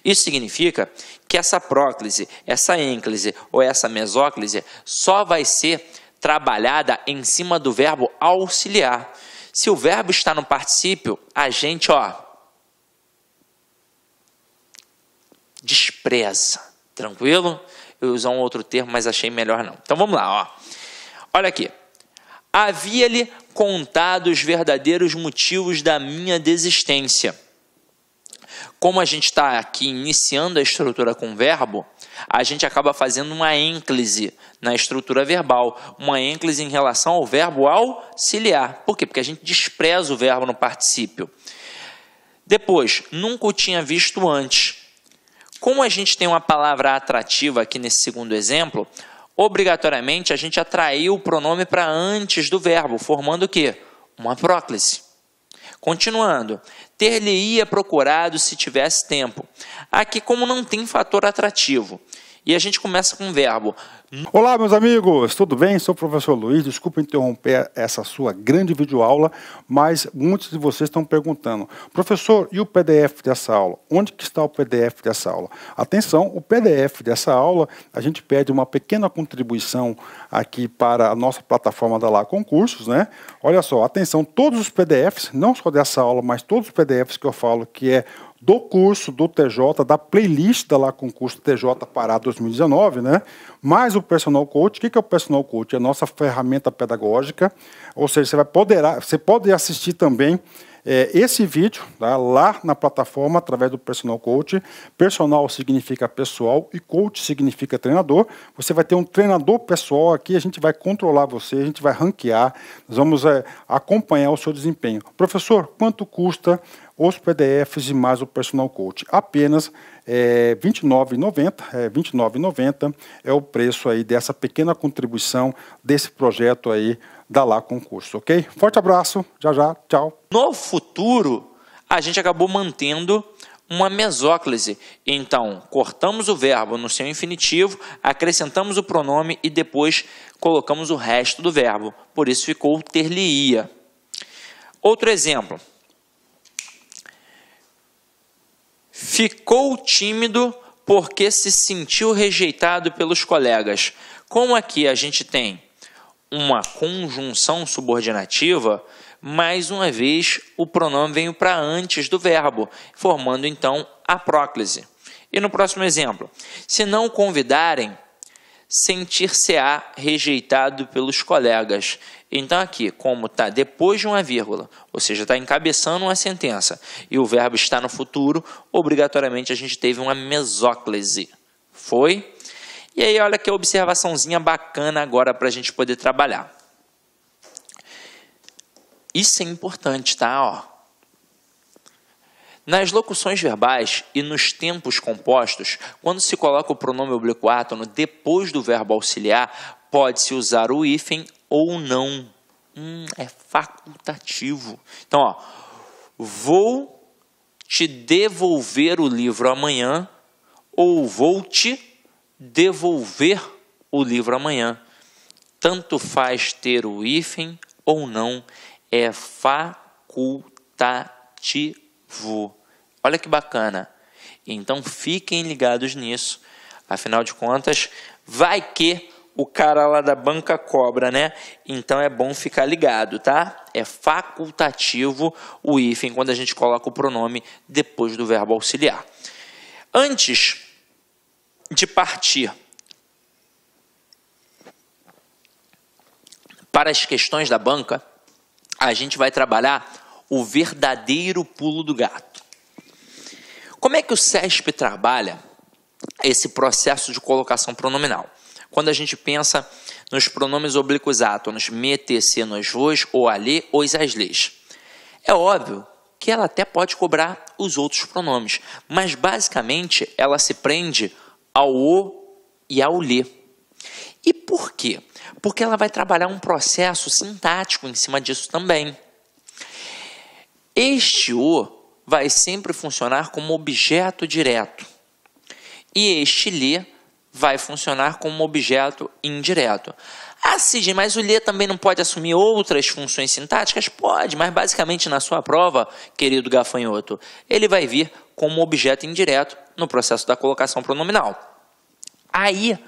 Isso significa que essa próclise, essa ênclise ou essa mesóclise só vai ser trabalhada em cima do verbo auxiliar. Se o verbo está no particípio, a gente, ó, despreza. Tranquilo? Eu usar um outro termo, mas achei melhor não. Então vamos lá, ó. Olha aqui havia-lhe contado os verdadeiros motivos da minha desistência. Como a gente está aqui iniciando a estrutura com verbo, a gente acaba fazendo uma ênclise na estrutura verbal, uma ênclise em relação ao verbo auxiliar. Por quê? Porque a gente despreza o verbo no particípio. Depois, nunca o tinha visto antes. Como a gente tem uma palavra atrativa aqui nesse segundo exemplo, obrigatoriamente a gente atraiu o pronome para antes do verbo, formando o quê? Uma próclise. Continuando, ter-lhe-ia procurado se tivesse tempo. Aqui, como não tem fator atrativo, e a gente começa com um verbo. Olá, meus amigos, tudo bem? Sou o professor Luiz. Desculpa interromper essa sua grande videoaula, mas muitos de vocês estão perguntando: professor, e o PDF dessa aula? Onde que está o PDF dessa aula? Atenção, o PDF dessa aula, a gente pede uma pequena contribuição aqui para a nossa plataforma da Lá Concursos, né? Olha só, atenção, todos os PDFs, não só dessa aula, mas todos os PDFs que eu falo que é do curso do TJ, da playlist da lá concurso TJ Pará 2019, né? Mais o personal coach. O que é o personal coach? É a nossa ferramenta pedagógica. Ou seja, você vai poderá, você pode assistir também é, esse vídeo tá? lá na plataforma através do personal coach. Personal significa pessoal e coach significa treinador. Você vai ter um treinador pessoal aqui, a gente vai controlar você, a gente vai ranquear, nós vamos é, acompanhar o seu desempenho. Professor, quanto custa os PDFs e mais o Personal Coach. Apenas é, R$ 29,90, é, é o preço aí dessa pequena contribuição desse projeto aí da Lá Concurso, ok? Forte abraço, já já, tchau. No futuro, a gente acabou mantendo uma mesóclise. Então, cortamos o verbo no seu infinitivo, acrescentamos o pronome e depois colocamos o resto do verbo. Por isso ficou ter-lhe-ia. Outro exemplo. Ficou tímido porque se sentiu rejeitado pelos colegas. Como aqui a gente tem uma conjunção subordinativa, mais uma vez o pronome vem para antes do verbo, formando então a próclise. E no próximo exemplo, se não convidarem, sentir-se-á rejeitado pelos colegas. Então, aqui, como está depois de uma vírgula, ou seja, está encabeçando uma sentença, e o verbo está no futuro, obrigatoriamente a gente teve uma mesóclise. Foi? E aí, olha que observaçãozinha bacana agora para a gente poder trabalhar. Isso é importante, tá? Ó. Nas locuções verbais e nos tempos compostos, quando se coloca o pronome obliquato depois do verbo auxiliar, pode-se usar o hífen ou não. Hum, é facultativo. Então, ó, vou te devolver o livro amanhã ou vou te devolver o livro amanhã. Tanto faz ter o hífen ou não, é facultativo. Olha que bacana. Então fiquem ligados nisso. Afinal de contas, vai que o cara lá da banca cobra, né? Então é bom ficar ligado, tá? É facultativo o hífen quando a gente coloca o pronome depois do verbo auxiliar. Antes de partir para as questões da banca, a gente vai trabalhar o verdadeiro pulo do gato. Como é que o CESP trabalha esse processo de colocação pronominal? Quando a gente pensa nos pronomes oblíquos átonos, metec nos vos, ou ali, ou as leis. É óbvio que ela até pode cobrar os outros pronomes, mas basicamente ela se prende ao o e ao lhe. E por quê? Porque ela vai trabalhar um processo sintático em cima disso também. Este o vai sempre funcionar como objeto direto. E este lhe vai funcionar como um objeto indireto. Ah, Cid, mas o Lê também não pode assumir outras funções sintáticas? Pode, mas basicamente na sua prova, querido gafanhoto, ele vai vir como objeto indireto no processo da colocação pronominal. Aí,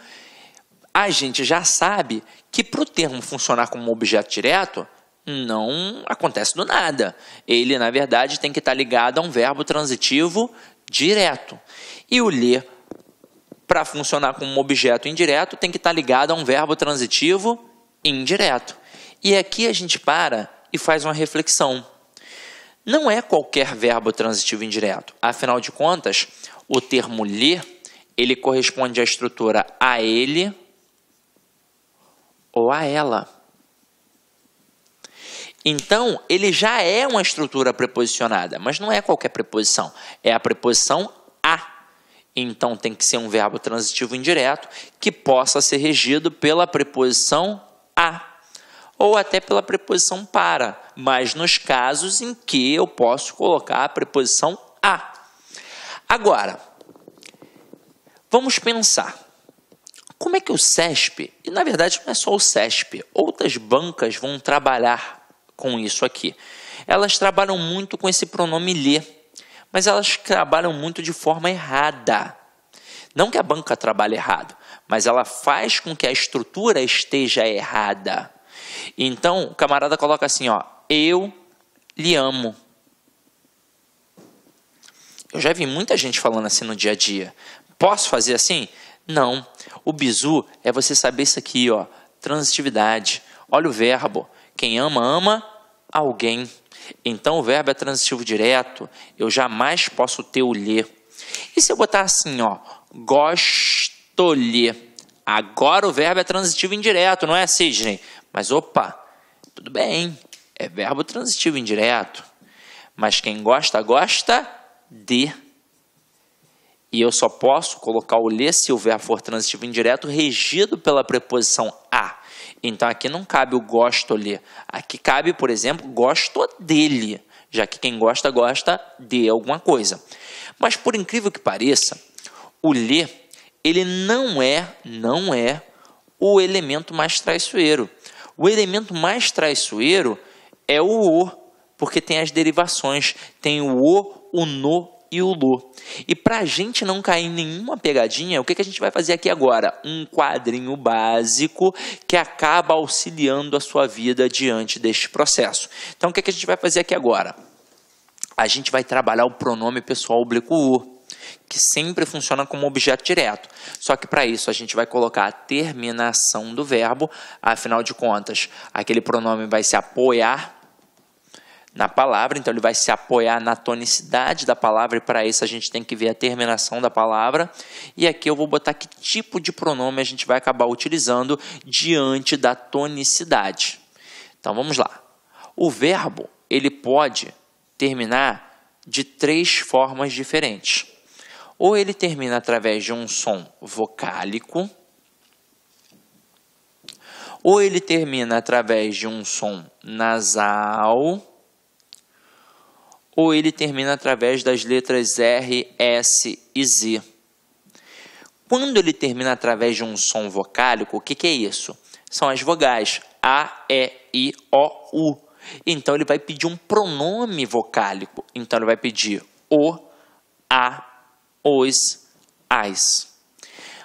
a gente já sabe que para o termo funcionar como objeto direto, não acontece do nada. Ele, na verdade, tem que estar tá ligado a um verbo transitivo direto. E o ler para funcionar como um objeto indireto, tem que estar tá ligado a um verbo transitivo indireto. E aqui a gente para e faz uma reflexão. Não é qualquer verbo transitivo indireto. Afinal de contas, o termo lhe, ele corresponde à estrutura a ele ou a ela. Então, ele já é uma estrutura preposicionada, mas não é qualquer preposição, é a preposição a. Então tem que ser um verbo transitivo indireto que possa ser regido pela preposição a ou até pela preposição para, mas nos casos em que eu posso colocar a preposição a. Agora, vamos pensar. Como é que o SESP, e na verdade não é só o SESP, outras bancas vão trabalhar com isso aqui. Elas trabalham muito com esse pronome lhe mas elas trabalham muito de forma errada. Não que a banca trabalhe errado, mas ela faz com que a estrutura esteja errada. Então, o camarada coloca assim, ó, eu lhe amo. Eu já vi muita gente falando assim no dia a dia. Posso fazer assim? Não. O bizu é você saber isso aqui, ó, transitividade. Olha o verbo. Quem ama, ama alguém. Então o verbo é transitivo direto, eu jamais posso ter o lhe. E se eu botar assim, ó, gosto-lhe? Agora o verbo é transitivo indireto, não é, Sidney? Assim, Mas opa, tudo bem, é verbo transitivo indireto. Mas quem gosta, gosta de. E eu só posso colocar o lhe se o verbo for transitivo indireto regido pela preposição a. Então aqui não cabe o gosto lhe. Aqui cabe, por exemplo, gosto dele, já que quem gosta, gosta de alguma coisa. Mas por incrível que pareça, o lhe, ele não é, não é o elemento mais traiçoeiro. O elemento mais traiçoeiro é o o, porque tem as derivações, tem o o, o no e o Lu. E para a gente não cair em nenhuma pegadinha, o que, que a gente vai fazer aqui agora? Um quadrinho básico que acaba auxiliando a sua vida diante deste processo. Então, o que, que a gente vai fazer aqui agora? A gente vai trabalhar o pronome pessoal oblíquo U, que sempre funciona como objeto direto. Só que para isso a gente vai colocar a terminação do verbo, afinal de contas, aquele pronome vai se apoiar na palavra, então ele vai se apoiar na tonicidade da palavra, e para isso a gente tem que ver a terminação da palavra. E aqui eu vou botar que tipo de pronome a gente vai acabar utilizando diante da tonicidade. Então vamos lá. O verbo ele pode terminar de três formas diferentes. Ou ele termina através de um som vocálico, ou ele termina através de um som nasal ou ele termina através das letras R, S e Z. Quando ele termina através de um som vocálico, o que, que é isso? São as vogais A, E, I, O, U. Então ele vai pedir um pronome vocálico. Então ele vai pedir o, a, os, as.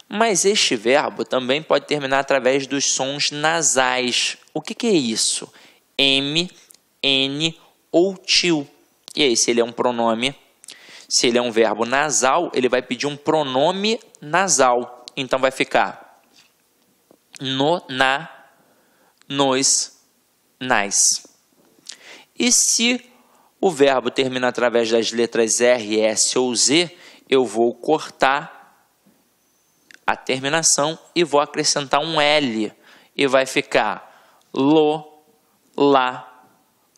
Mas este verbo também pode terminar através dos sons nasais. O que, que é isso? M, N ou til. E aí, se ele é um pronome, se ele é um verbo nasal, ele vai pedir um pronome nasal. Então vai ficar no, na, nos, nas. E se o verbo termina através das letras R, S ou Z, eu vou cortar a terminação e vou acrescentar um L. E vai ficar lo, la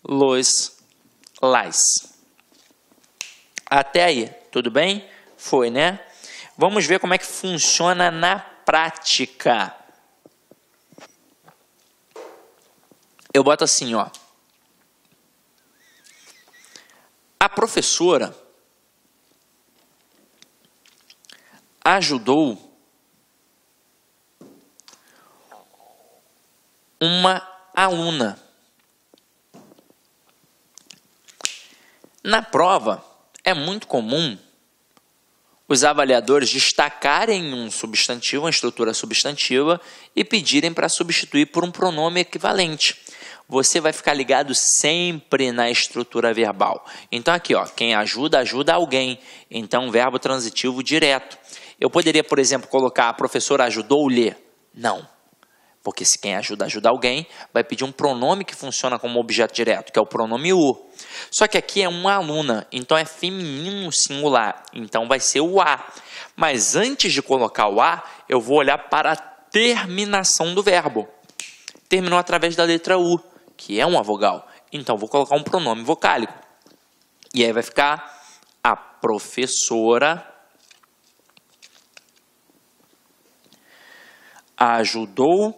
los, lies. Até aí, tudo bem? Foi, né? Vamos ver como é que funciona na prática. Eu boto assim, ó. A professora ajudou uma aluna Na prova, é muito comum os avaliadores destacarem um substantivo, uma estrutura substantiva, e pedirem para substituir por um pronome equivalente. Você vai ficar ligado sempre na estrutura verbal. Então, aqui, ó, quem ajuda, ajuda alguém. Então, verbo transitivo direto. Eu poderia, por exemplo, colocar a professora ajudou-lhe. Não. Porque se quem ajuda, ajuda alguém, vai pedir um pronome que funciona como objeto direto, que é o pronome o. Só que aqui é uma aluna, então é feminino singular, então vai ser o a. Mas antes de colocar o a, eu vou olhar para a terminação do verbo. Terminou através da letra u, que é uma vogal. Então vou colocar um pronome vocálico. E aí vai ficar a professora ajudou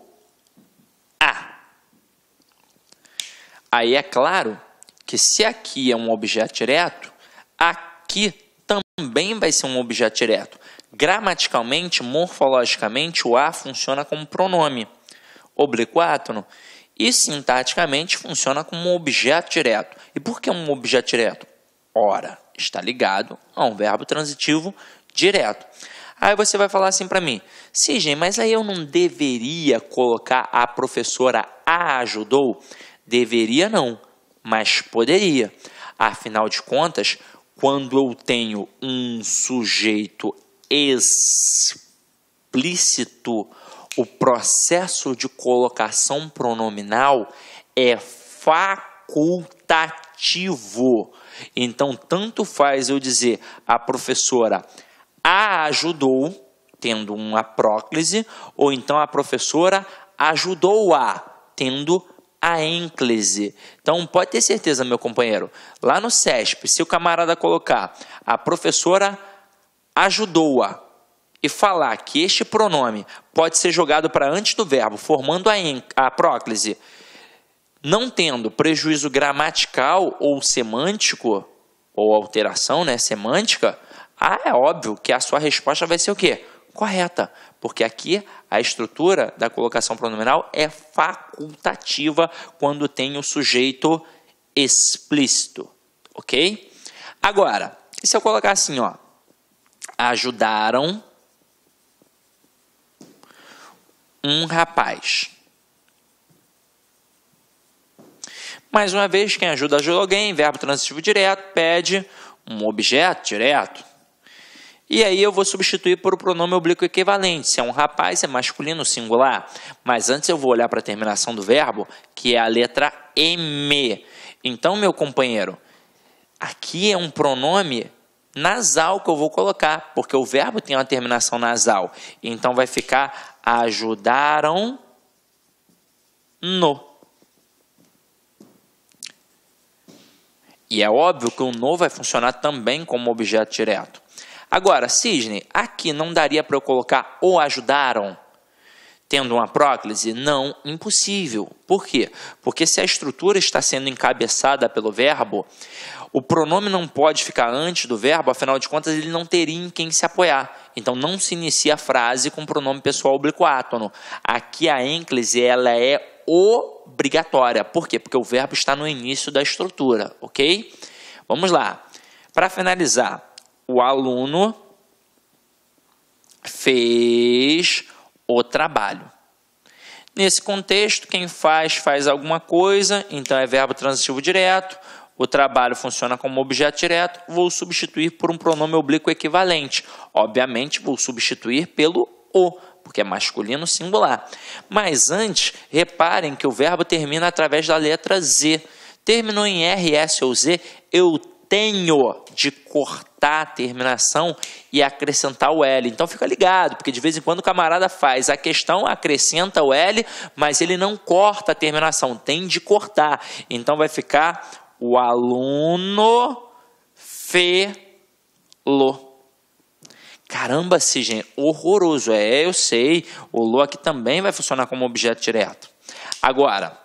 a. Aí é claro que se aqui é um objeto direto, aqui também vai ser um objeto direto. Gramaticalmente, morfologicamente, o A funciona como pronome obliquátono e sintaticamente funciona como um objeto direto. E por que um objeto direto? Ora, está ligado a um verbo transitivo direto. Aí você vai falar assim para mim, Sigen, mas aí eu não deveria colocar a professora a ajudou? Deveria não mas poderia. Afinal de contas, quando eu tenho um sujeito explícito, o processo de colocação pronominal é facultativo. Então, tanto faz eu dizer a professora a ajudou, tendo uma próclise, ou então a professora ajudou-a, tendo a ênclise. Então, pode ter certeza, meu companheiro, lá no SESP, se o camarada colocar a professora ajudou-a e falar que este pronome pode ser jogado para antes do verbo, formando a, a próclise, não tendo prejuízo gramatical ou semântico, ou alteração né, semântica, ah, é óbvio que a sua resposta vai ser o quê? correta, porque aqui a estrutura da colocação pronominal é facultativa quando tem o sujeito explícito, ok? Agora, e se eu colocar assim, ó, ajudaram um rapaz. Mais uma vez, quem ajuda, ajuda alguém, verbo transitivo direto, pede um objeto direto, e aí eu vou substituir por o pronome oblíquo equivalente. Se é um rapaz, é masculino singular. Mas antes eu vou olhar para a terminação do verbo, que é a letra M. Então, meu companheiro, aqui é um pronome nasal que eu vou colocar, porque o verbo tem uma terminação nasal. Então, vai ficar ajudaram no. E é óbvio que o no vai funcionar também como objeto direto. Agora, cisne, aqui não daria para eu colocar ou ajudaram tendo uma próclise? Não, impossível. Por quê? Porque se a estrutura está sendo encabeçada pelo verbo, o pronome não pode ficar antes do verbo, afinal de contas ele não teria em quem se apoiar. Então não se inicia a frase com pronome pessoal obliquátono. Aqui a ênclise ela é obrigatória. Por quê? Porque o verbo está no início da estrutura, ok? Vamos lá. Para finalizar, o aluno fez o trabalho. Nesse contexto, quem faz, faz alguma coisa, então é verbo transitivo direto. O trabalho funciona como objeto direto, vou substituir por um pronome oblíquo equivalente. Obviamente, vou substituir pelo o, porque é masculino singular. Mas antes, reparem que o verbo termina através da letra Z. Terminou em R, S ou Z, eu tenho de cortar cortar a terminação e acrescentar o L. Então fica ligado, porque de vez em quando o camarada faz a questão, acrescenta o L, mas ele não corta a terminação, tem de cortar. Então vai ficar o aluno fê-lo. Caramba, gente horroroso. É, eu sei, o lo aqui também vai funcionar como objeto direto. Agora,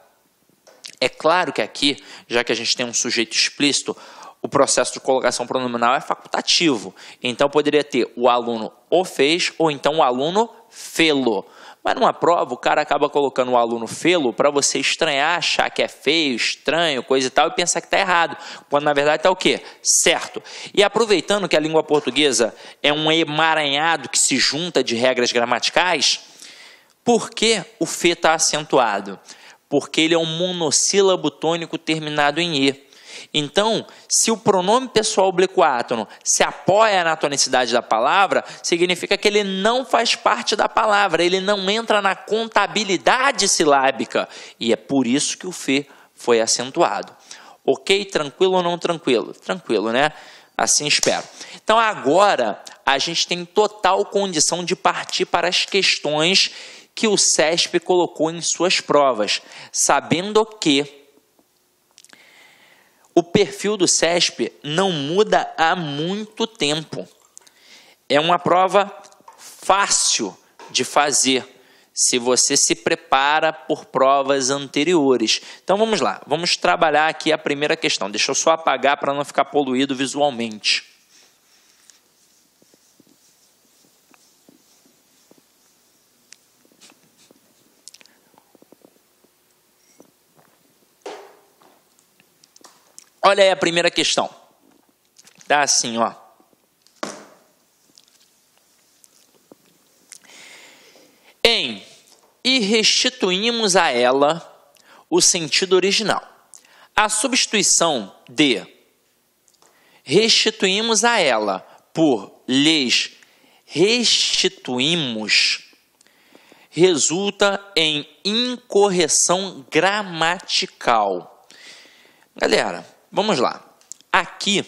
é claro que aqui, já que a gente tem um sujeito explícito, o processo de colocação pronominal é facultativo. Então poderia ter o aluno o fez ou então o aluno fê-lo. Mas numa prova, o cara acaba colocando o aluno fê-lo para você estranhar, achar que é feio, estranho, coisa e tal, e pensar que está errado, quando na verdade está o quê? Certo. E aproveitando que a língua portuguesa é um emaranhado que se junta de regras gramaticais, por que o fê está acentuado? Porque ele é um monossílabo tônico terminado em E. Então, se o pronome pessoal obliquátono se apoia na tonicidade da palavra, significa que ele não faz parte da palavra, ele não entra na contabilidade silábica. E é por isso que o Fê foi acentuado. Ok? Tranquilo ou não tranquilo? Tranquilo, né? Assim espero. Então, agora a gente tem total condição de partir para as questões que o SESP colocou em suas provas, sabendo que o perfil do SESP não muda há muito tempo. É uma prova fácil de fazer se você se prepara por provas anteriores. Então vamos lá, vamos trabalhar aqui a primeira questão. Deixa eu só apagar para não ficar poluído visualmente. Olha aí a primeira questão. Tá assim, ó. Em e restituímos a ela o sentido original. A substituição de restituímos a ela por lhes restituímos resulta em incorreção gramatical. Galera, Vamos lá. Aqui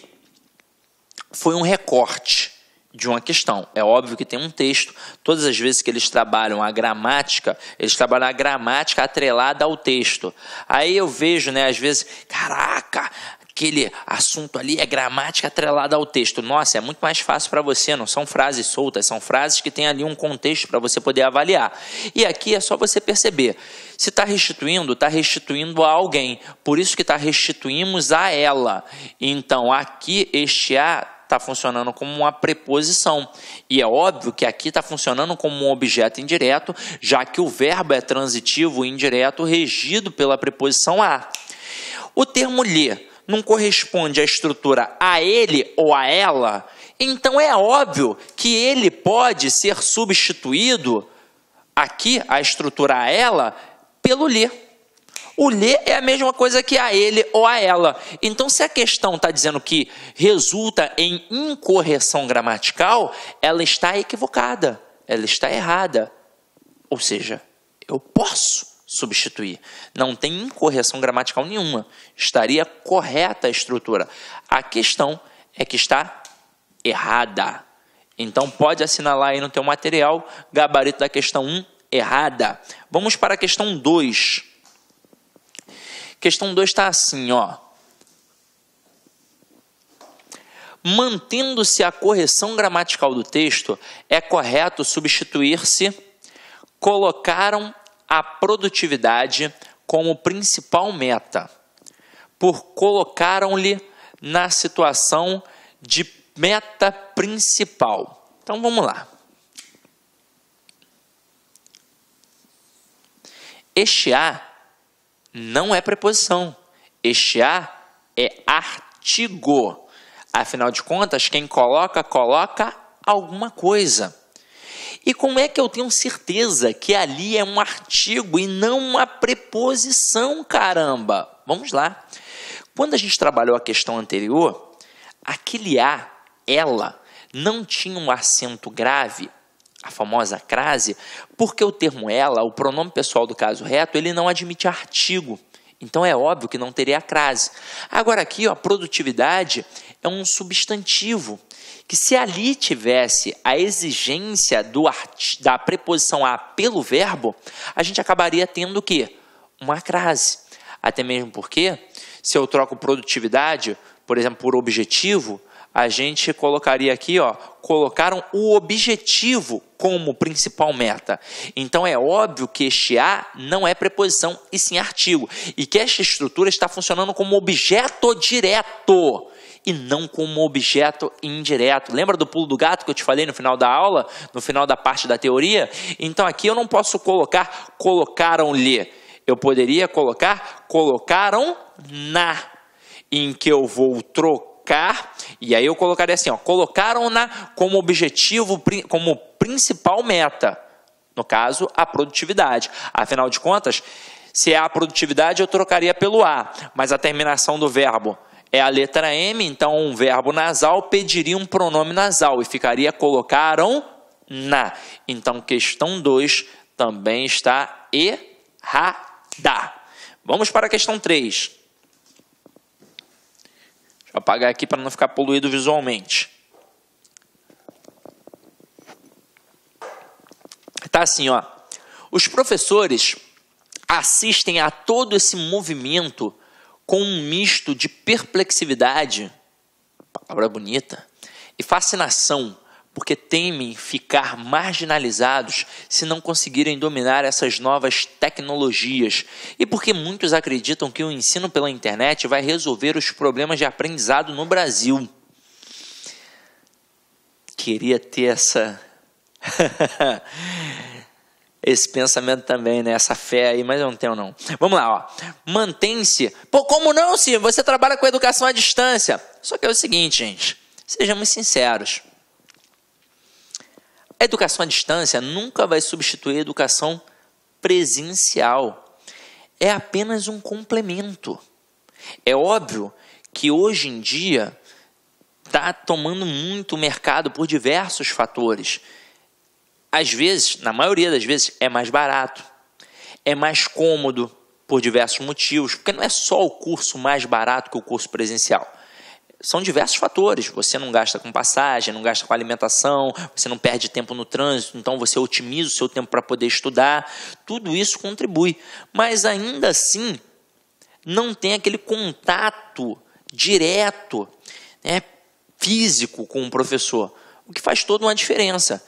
foi um recorte de uma questão. É óbvio que tem um texto. Todas as vezes que eles trabalham a gramática, eles trabalham a gramática atrelada ao texto. Aí eu vejo, né, às vezes, caraca, aquele assunto ali é gramática atrelada ao texto. Nossa, é muito mais fácil para você, não são frases soltas, são frases que têm ali um contexto para você poder avaliar. E aqui é só você perceber. Se está restituindo, está restituindo a alguém. Por isso que está restituímos a ela. Então, aqui este a está funcionando como uma preposição. E é óbvio que aqui está funcionando como um objeto indireto, já que o verbo é transitivo indireto regido pela preposição a. O termo lhe não corresponde à estrutura a ele ou a ela, então é óbvio que ele pode ser substituído aqui, a estrutura a ela, pelo lhe. O lhe é a mesma coisa que a ele ou a ela. Então, se a questão está dizendo que resulta em incorreção gramatical, ela está equivocada, ela está errada. Ou seja, eu posso substituir. Não tem incorreção gramatical nenhuma. Estaria correta a estrutura. A questão é que está errada. Então pode assinalar aí no teu material, gabarito da questão 1 errada. Vamos para a questão 2. Questão 2 está assim, ó. Mantendo-se a correção gramatical do texto, é correto substituir-se colocaram a produtividade como principal meta, por colocaram-lhe na situação de meta principal. Então vamos lá. Este a não é preposição. Este a é artigo. Afinal de contas, quem coloca, coloca alguma coisa. E como é que eu tenho certeza que ali é um artigo e não uma preposição, caramba? Vamos lá. Quando a gente trabalhou a questão anterior, aquele a, ela, não tinha um acento grave, a famosa crase, porque o termo ela, o pronome pessoal do caso reto, ele não admite artigo. Então é óbvio que não teria a crase. Agora aqui, ó, a produtividade é um substantivo que se ali tivesse a exigência do da preposição a pelo verbo, a gente acabaria tendo o quê? Uma crase. Até mesmo porque, se eu troco produtividade, por exemplo, por objetivo, a gente colocaria aqui, ó, colocaram o objetivo como principal meta. Então é óbvio que este a não é preposição e sim artigo, e que esta estrutura está funcionando como objeto direto e não como objeto indireto. Lembra do pulo do gato que eu te falei no final da aula, no final da parte da teoria? Então aqui eu não posso colocar colocaram-lhe. Eu poderia colocar colocaram na, em que eu vou trocar. E aí eu colocaria assim, ó, colocaram na como objetivo, como principal meta. No caso, a produtividade. Afinal de contas, se é a produtividade, eu trocaria pelo a, mas a terminação do verbo é a letra M, então um verbo nasal pediria um pronome nasal e ficaria colocaram na. Então, questão 2 também está errada. Vamos para a questão 3. Deixa eu apagar aqui para não ficar poluído visualmente. Tá assim, ó. Os professores assistem a todo esse movimento com um misto de perplexidade, palavra bonita, e fascinação, porque temem ficar marginalizados se não conseguirem dominar essas novas tecnologias, e porque muitos acreditam que o ensino pela internet vai resolver os problemas de aprendizado no Brasil. Queria ter essa esse pensamento também, né? Essa fé aí, mas eu não tenho, não. Vamos lá, ó. Mantém-se. Pô, como não, se você trabalha com educação à distância? Só que é o seguinte, gente. Sejamos sinceros. A educação à distância nunca vai substituir a educação presencial. É apenas um complemento. É óbvio que hoje em dia está tomando muito mercado por diversos fatores às vezes, na maioria das vezes, é mais barato, é mais cômodo por diversos motivos, porque não é só o curso mais barato que o curso presencial. São diversos fatores. Você não gasta com passagem, não gasta com alimentação, você não perde tempo no trânsito, então você otimiza o seu tempo para poder estudar. Tudo isso contribui. Mas ainda assim, não tem aquele contato direto, né, físico com o professor, o que faz toda uma diferença.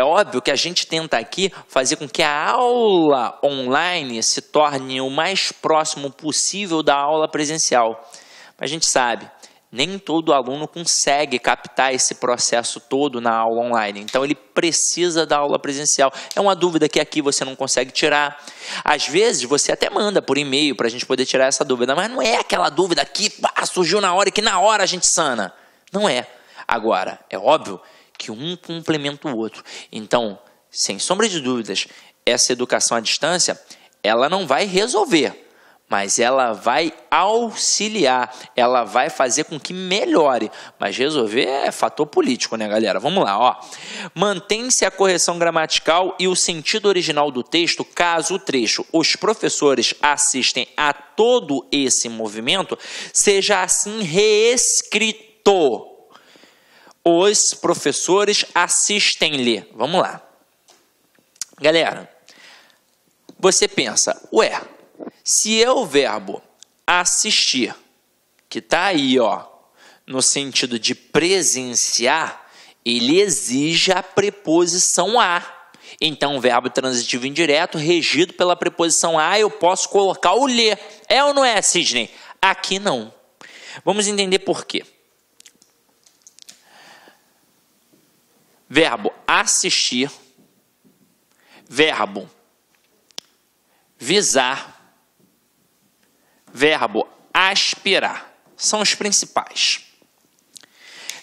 É óbvio que a gente tenta aqui fazer com que a aula online se torne o mais próximo possível da aula presencial. Mas a gente sabe, nem todo aluno consegue captar esse processo todo na aula online. Então, ele precisa da aula presencial. É uma dúvida que aqui você não consegue tirar. Às vezes, você até manda por e-mail para a gente poder tirar essa dúvida, mas não é aquela dúvida que pá, surgiu na hora e que na hora a gente sana. Não é. Agora, é óbvio que um complementa o outro. Então, sem sombra de dúvidas, essa educação à distância, ela não vai resolver, mas ela vai auxiliar, ela vai fazer com que melhore. Mas resolver é fator político, né, galera? Vamos lá, ó. Mantém-se a correção gramatical e o sentido original do texto, caso o trecho os professores assistem a todo esse movimento seja assim reescrito os professores assistem-lhe. Vamos lá. Galera, você pensa, ué, se é o verbo assistir, que está aí, ó, no sentido de presenciar, ele exige a preposição a. Então, o verbo transitivo indireto, regido pela preposição a, eu posso colocar o lhe. É ou não é, Sidney? Aqui não. Vamos entender por quê. verbo assistir, verbo visar, verbo aspirar. São os principais.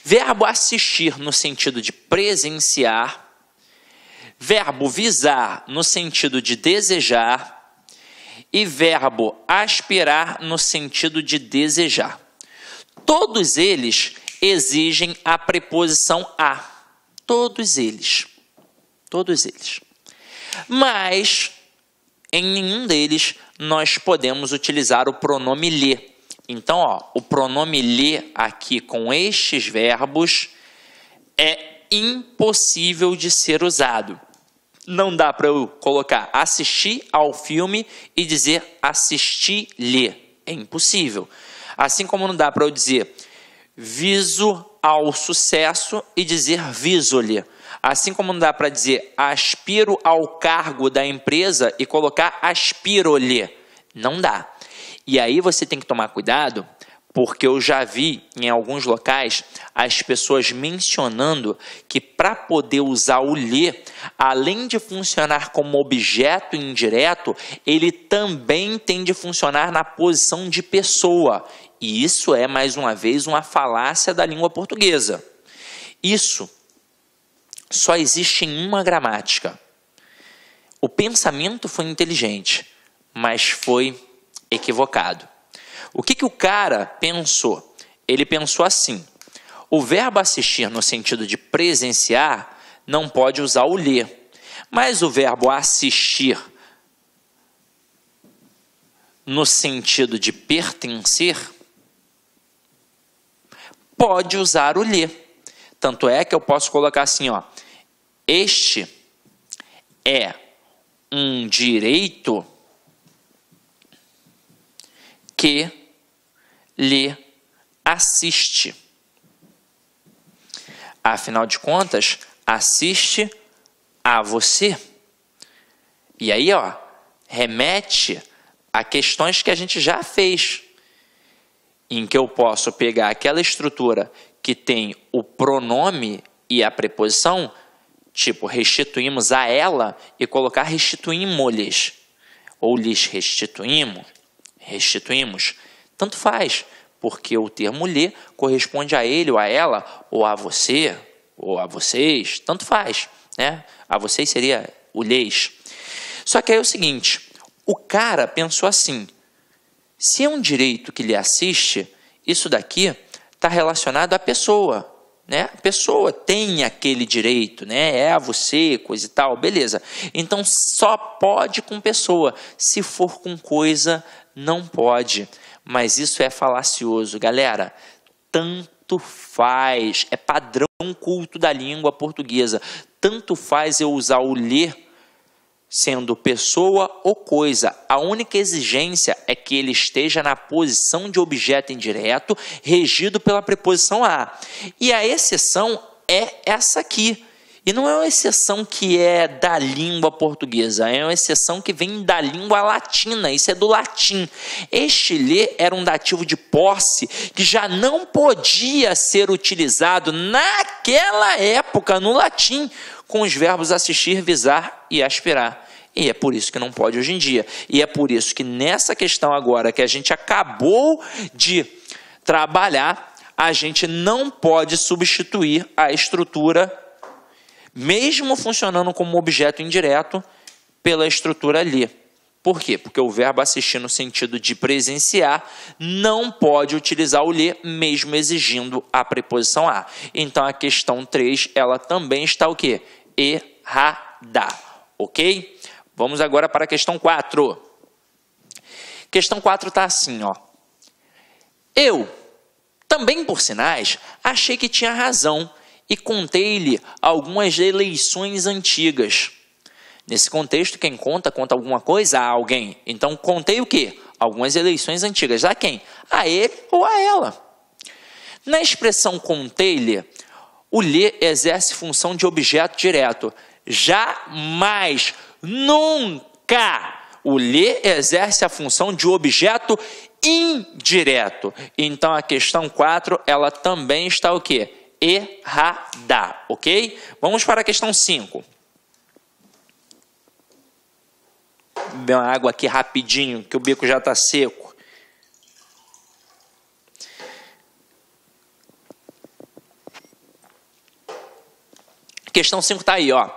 Verbo assistir no sentido de presenciar, verbo visar no sentido de desejar e verbo aspirar no sentido de desejar. Todos eles exigem a preposição a. Todos eles. Todos eles. Mas em nenhum deles nós podemos utilizar o pronome lhe. Então, ó, o pronome lhe aqui com estes verbos é impossível de ser usado. Não dá para eu colocar assistir ao filme e dizer assistir-lhe. É impossível. Assim como não dá para eu dizer viso ao sucesso e dizer viso-lhe. Assim como não dá para dizer aspiro ao cargo da empresa e colocar aspiro-lhe. Não dá. E aí você tem que tomar cuidado, porque eu já vi em alguns locais as pessoas mencionando que para poder usar o lhe, além de funcionar como objeto indireto, ele também tem de funcionar na posição de pessoa. E isso é, mais uma vez, uma falácia da língua portuguesa. Isso só existe em uma gramática. O pensamento foi inteligente, mas foi equivocado. O que, que o cara pensou? Ele pensou assim: o verbo assistir no sentido de presenciar não pode usar o ler, mas o verbo assistir no sentido de pertencer pode usar o lhe. Tanto é que eu posso colocar assim, ó. Este é um direito que lhe assiste. Afinal de contas, assiste a você. E aí, ó, remete a questões que a gente já fez em que eu posso pegar aquela estrutura que tem o pronome e a preposição, tipo restituímos a ela, e colocar restituímos-lhes, ou lhes restituímos, restituímos, tanto faz, porque o termo lhe corresponde a ele ou a ela, ou a você, ou a vocês, tanto faz, né? A vocês seria o lhes. Só que aí é o seguinte, o cara pensou assim, se é um direito que lhe assiste, isso daqui está relacionado à pessoa. Né? A pessoa tem aquele direito, né? é a você, coisa e tal, beleza. Então só pode com pessoa. Se for com coisa, não pode. Mas isso é falacioso, galera. Tanto faz, é padrão culto da língua portuguesa. Tanto faz eu usar o ler sendo pessoa ou coisa. A única exigência é que ele esteja na posição de objeto indireto, regido pela preposição a. E a exceção é essa aqui. E não é uma exceção que é da língua portuguesa, é uma exceção que vem da língua latina, isso é do latim. Este lê era um dativo de posse que já não podia ser utilizado naquela época no latim com os verbos assistir, visar e aspirar. E é por isso que não pode hoje em dia. E é por isso que nessa questão agora que a gente acabou de trabalhar, a gente não pode substituir a estrutura, mesmo funcionando como objeto indireto, pela estrutura ali. Por quê? Porque o verbo assistir no sentido de presenciar não pode utilizar o ler, mesmo exigindo a preposição a. Então a questão 3, ela também está o quê? errada, ok? Vamos agora para a questão 4. Questão 4 está assim, ó. Eu, também por sinais, achei que tinha razão e contei-lhe algumas eleições antigas. Nesse contexto, quem conta, conta alguma coisa a alguém. Então, contei o quê? Algumas eleições antigas. A quem? A ele ou a ela. Na expressão contei-lhe, o lhe exerce função de objeto direto. Jamais, nunca, o lhe exerce a função de objeto indireto. Então a questão 4, ela também está o quê? Errada, ok? Vamos para a questão 5. Beber uma água aqui rapidinho, que o bico já está seco. Questão 5 está aí, ó.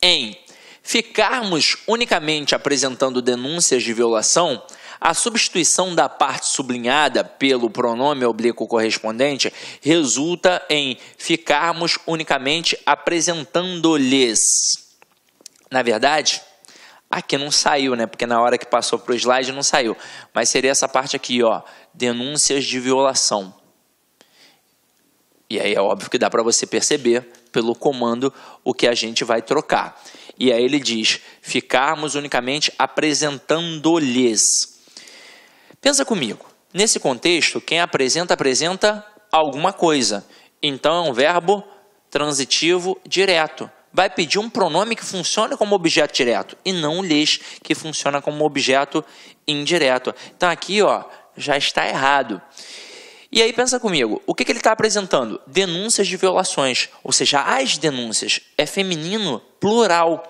Em ficarmos unicamente apresentando denúncias de violação, a substituição da parte sublinhada pelo pronome oblíquo correspondente resulta em ficarmos unicamente apresentando-lhes. Na verdade, aqui não saiu, né? Porque na hora que passou para o slide não saiu. Mas seria essa parte aqui, ó. Denúncias de violação. E aí é óbvio que dá para você perceber pelo comando o que a gente vai trocar. E aí ele diz: ficarmos unicamente apresentando-lhes. Pensa comigo. Nesse contexto, quem apresenta, apresenta alguma coisa. Então é um verbo transitivo direto. Vai pedir um pronome que funcione como objeto direto e não lhes, que funciona como objeto indireto. Então aqui ó, já está errado. E aí pensa comigo, o que, que ele está apresentando? Denúncias de violações, ou seja, as denúncias é feminino plural.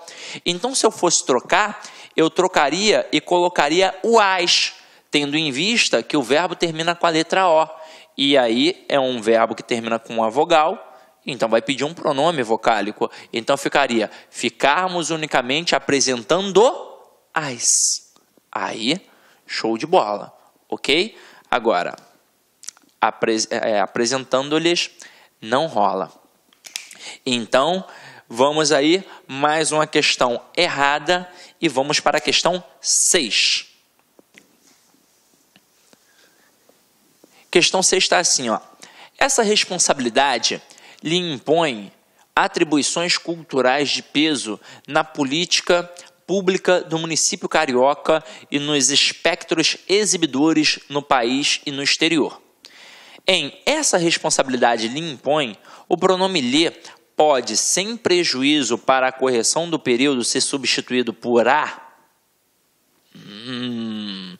Então, se eu fosse trocar, eu trocaria e colocaria o as, tendo em vista que o verbo termina com a letra O. E aí é um verbo que termina com a vogal, então vai pedir um pronome vocálico. Então ficaria ficarmos unicamente apresentando as. Aí, show de bola, ok? Agora, é, é, apresentando-lhes, não rola. Então, vamos aí mais uma questão errada e vamos para a questão 6. Questão 6 está assim, ó. Essa responsabilidade lhe impõe atribuições culturais de peso na política pública do município carioca e nos espectros exibidores no país e no exterior. Em essa responsabilidade lhe impõe, o pronome lhe pode, sem prejuízo para a correção do período, ser substituído por a. Hum,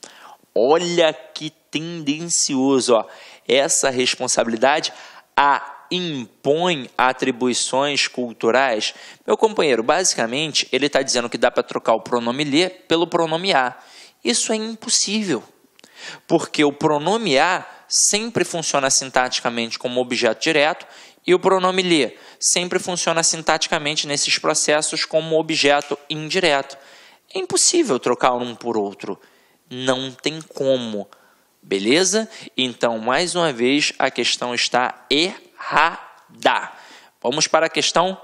olha que tendencioso, ó. Essa responsabilidade a impõe atribuições culturais? Meu companheiro, basicamente, ele está dizendo que dá para trocar o pronome lhe pelo pronome a. Isso é impossível, porque o pronome a sempre funciona sintaticamente como objeto direto e o pronome lhe sempre funciona sintaticamente nesses processos como objeto indireto. É impossível trocar um por outro. Não tem como. Beleza? Então, mais uma vez, a questão está errada. Vamos para a questão.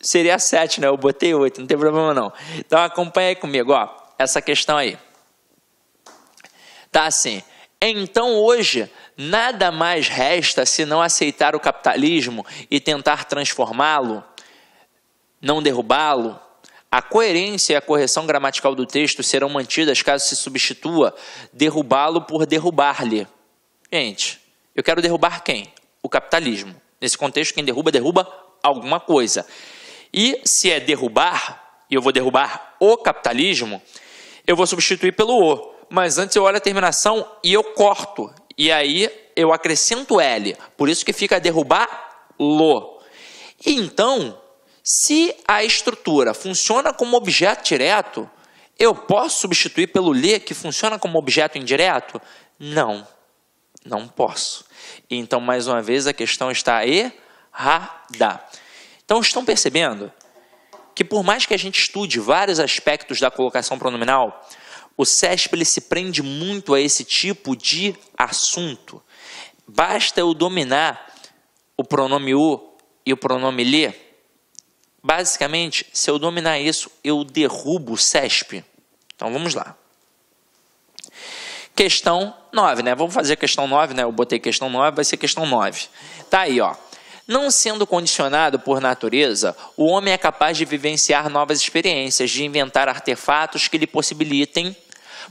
Seria 7, né? Eu botei 8, não tem problema não. Então acompanha aí comigo, ó. Essa questão aí. Tá assim. Então hoje, nada mais resta senão aceitar o capitalismo e tentar transformá-lo, não derrubá-lo. A coerência e a correção gramatical do texto serão mantidas caso se substitua derrubá-lo por derrubar-lhe. Gente, eu quero derrubar quem? O capitalismo. Nesse contexto, quem derruba, derruba alguma coisa. E se é derrubar, e eu vou derrubar o capitalismo, eu vou substituir pelo o mas antes eu olho a terminação e eu corto. E aí eu acrescento L. Por isso que fica derrubar lo. Então, se a estrutura funciona como objeto direto, eu posso substituir pelo le que funciona como objeto indireto? Não, não posso. Então, mais uma vez, a questão está errada. Então, estão percebendo que por mais que a gente estude vários aspectos da colocação pronominal, o CESP ele se prende muito a esse tipo de assunto. Basta eu dominar o pronome o e o pronome lê. Basicamente, se eu dominar isso, eu derrubo o CESP. Então vamos lá. Questão 9, né? Vamos fazer a questão 9, né? Eu botei questão 9, vai ser questão 9. Tá aí, ó. Não sendo condicionado por natureza, o homem é capaz de vivenciar novas experiências, de inventar artefatos que lhe possibilitem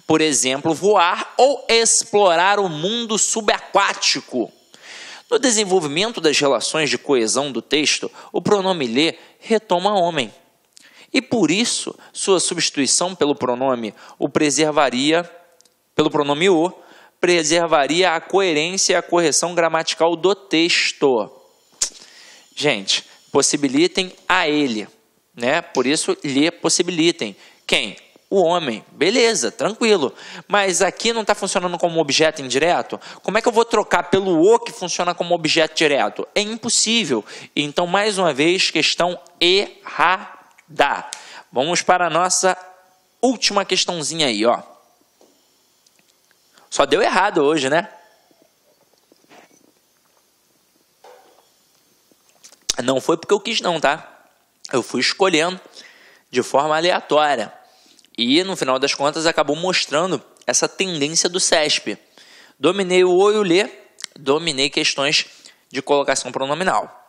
por exemplo, voar ou explorar o mundo subaquático. No desenvolvimento das relações de coesão do texto, o pronome lê retoma homem. E por isso, sua substituição pelo pronome o preservaria, pelo pronome o, preservaria a coerência e a correção gramatical do texto. Gente, possibilitem a ele, né? Por isso lhe possibilitem. Quem? o homem. Beleza, tranquilo. Mas aqui não está funcionando como objeto indireto? Como é que eu vou trocar pelo o que funciona como objeto direto? É impossível. Então, mais uma vez, questão errada. Vamos para a nossa última questãozinha aí, ó. Só deu errado hoje, né? Não foi porque eu quis, não, tá? Eu fui escolhendo de forma aleatória. E no final das contas acabou mostrando essa tendência do CESP. Dominei o oi, o lê, dominei questões de colocação pronominal.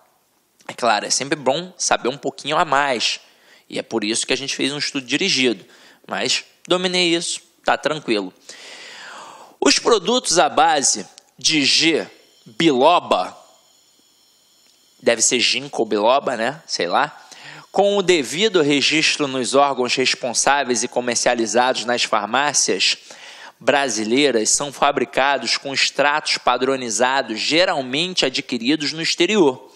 É claro, é sempre bom saber um pouquinho a mais. E é por isso que a gente fez um estudo dirigido. Mas dominei isso, tá tranquilo. Os produtos à base de G biloba, deve ser ginkgo biloba, né? Sei lá com o devido registro nos órgãos responsáveis e comercializados nas farmácias brasileiras, são fabricados com extratos padronizados, geralmente adquiridos no exterior.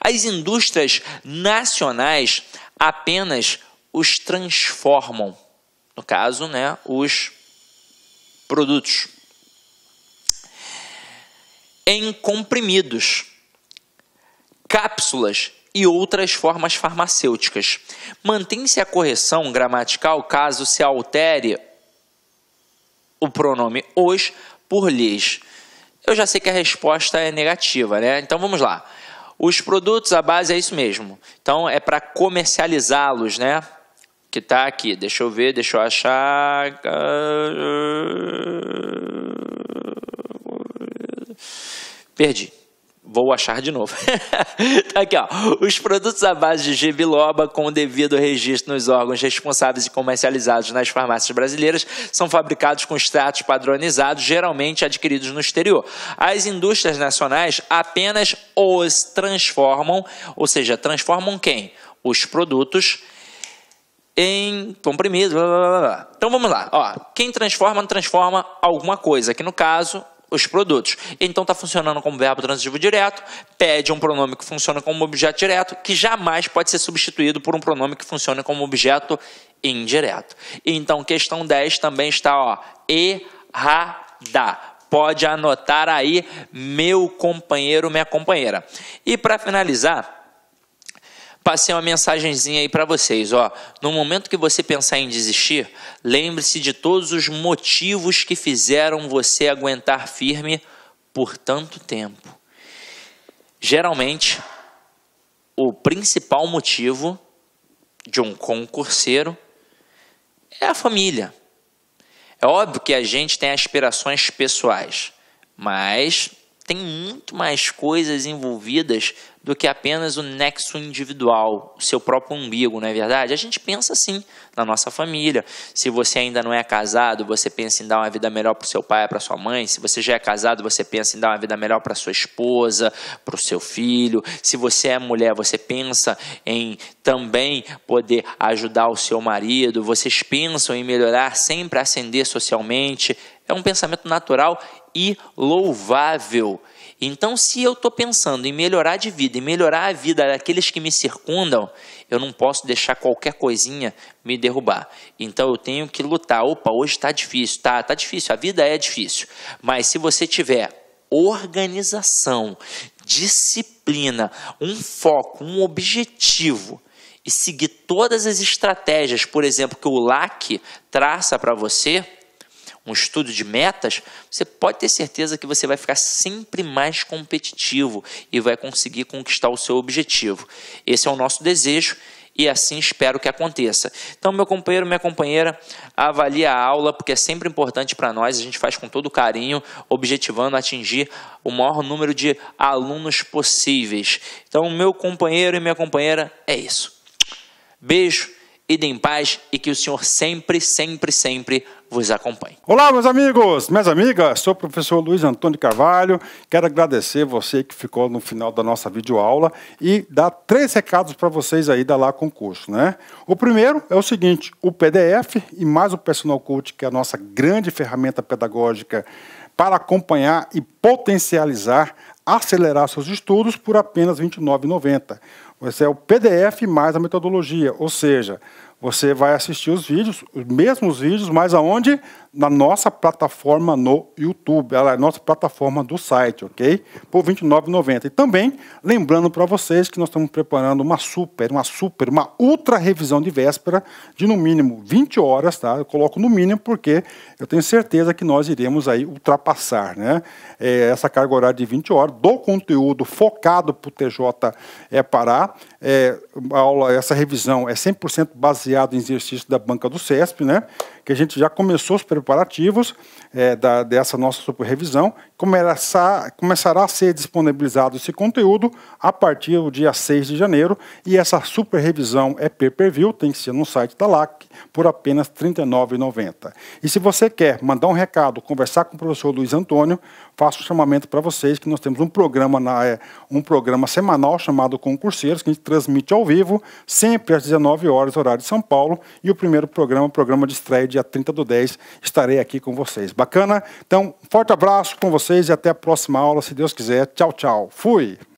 As indústrias nacionais apenas os transformam, no caso, né, os produtos em comprimidos, cápsulas e outras formas farmacêuticas. Mantém-se a correção gramatical caso se altere o pronome os por lhes. Eu já sei que a resposta é negativa, né? Então vamos lá. Os produtos, a base é isso mesmo. Então é para comercializá-los, né? Que tá aqui. Deixa eu ver, deixa eu achar. Perdi. Vou achar de novo. Tá aqui, ó. Os produtos à base de gibiloba com o devido registro nos órgãos responsáveis e comercializados nas farmácias brasileiras são fabricados com extratos padronizados, geralmente adquiridos no exterior. As indústrias nacionais apenas os transformam, ou seja, transformam quem? Os produtos em comprimido. Blá, blá, blá. Então vamos lá. Ó, quem transforma, transforma alguma coisa. Aqui no caso, os produtos. Então está funcionando como verbo transitivo direto, pede um pronome que funciona como objeto direto, que jamais pode ser substituído por um pronome que funciona como objeto indireto. Então, questão 10 também está ó, errada. Pode anotar aí, meu companheiro, minha companheira. E para finalizar, Passei uma mensagenzinha aí para vocês, ó. No momento que você pensar em desistir, lembre-se de todos os motivos que fizeram você aguentar firme por tanto tempo. Geralmente, o principal motivo de um concurseiro é a família. É óbvio que a gente tem aspirações pessoais, mas tem muito mais coisas envolvidas do que apenas o nexo individual, o seu próprio umbigo, não é verdade? A gente pensa assim na nossa família. Se você ainda não é casado, você pensa em dar uma vida melhor para o seu pai, para sua mãe. Se você já é casado, você pensa em dar uma vida melhor para sua esposa, para o seu filho. Se você é mulher, você pensa em também poder ajudar o seu marido. Vocês pensam em melhorar, sempre ascender socialmente. É um pensamento natural e louvável. Então, se eu estou pensando em melhorar de vida e melhorar a vida daqueles que me circundam, eu não posso deixar qualquer coisinha me derrubar. Então, eu tenho que lutar. Opa, hoje está difícil, tá? Tá difícil. A vida é difícil. Mas se você tiver organização, disciplina, um foco, um objetivo e seguir todas as estratégias, por exemplo, que o LAC traça para você um estudo de metas, você pode ter certeza que você vai ficar sempre mais competitivo e vai conseguir conquistar o seu objetivo. Esse é o nosso desejo e assim espero que aconteça. Então, meu companheiro, minha companheira, avalie a aula, porque é sempre importante para nós, a gente faz com todo carinho, objetivando atingir o maior número de alunos possíveis. Então, meu companheiro e minha companheira, é isso. Beijo, idem em paz e que o Senhor sempre, sempre, sempre vos acompanhe. Olá, meus amigos, minhas amigas, sou o professor Luiz Antônio Carvalho. Quero agradecer você que ficou no final da nossa videoaula e dar três recados para vocês aí da Lá Concurso, né? O primeiro é o seguinte: o PDF e mais o Personal Coach, que é a nossa grande ferramenta pedagógica para acompanhar e potencializar, acelerar seus estudos por apenas R$ 29,90. Esse é o PDF mais a metodologia, ou seja, você vai assistir os vídeos, os mesmos vídeos, mas aonde? na nossa plataforma no YouTube. Ela é a nossa plataforma do site, ok? Por R$ 29,90. E também, lembrando para vocês que nós estamos preparando uma super, uma super, uma ultra revisão de véspera de no mínimo 20 horas, tá? Eu coloco no mínimo porque eu tenho certeza que nós iremos aí ultrapassar, né? É, essa carga horária de 20 horas do conteúdo focado para o TJ é, Pará. É, aula, essa revisão é 100% baseada em exercício da banca do CESP, né? que a gente já começou os preparativos é, da, dessa nossa supervisão, Começa, começará a ser disponibilizado esse conteúdo a partir do dia 6 de janeiro e essa supervisão é pay-per-view, tem que ser no site da LAC, por apenas R$ 39,90. E se você quer mandar um recado, conversar com o professor Luiz Antônio, faço um chamamento para vocês que nós temos um programa na, é, um programa semanal chamado Concurseiros que a gente transmite ao vivo sempre às 19 horas horário de São Paulo e o primeiro programa, programa de estreia dia 30 do 10, estarei aqui com vocês. Bacana? Então, forte abraço com vocês e até a próxima aula, se Deus quiser. Tchau, tchau. Fui.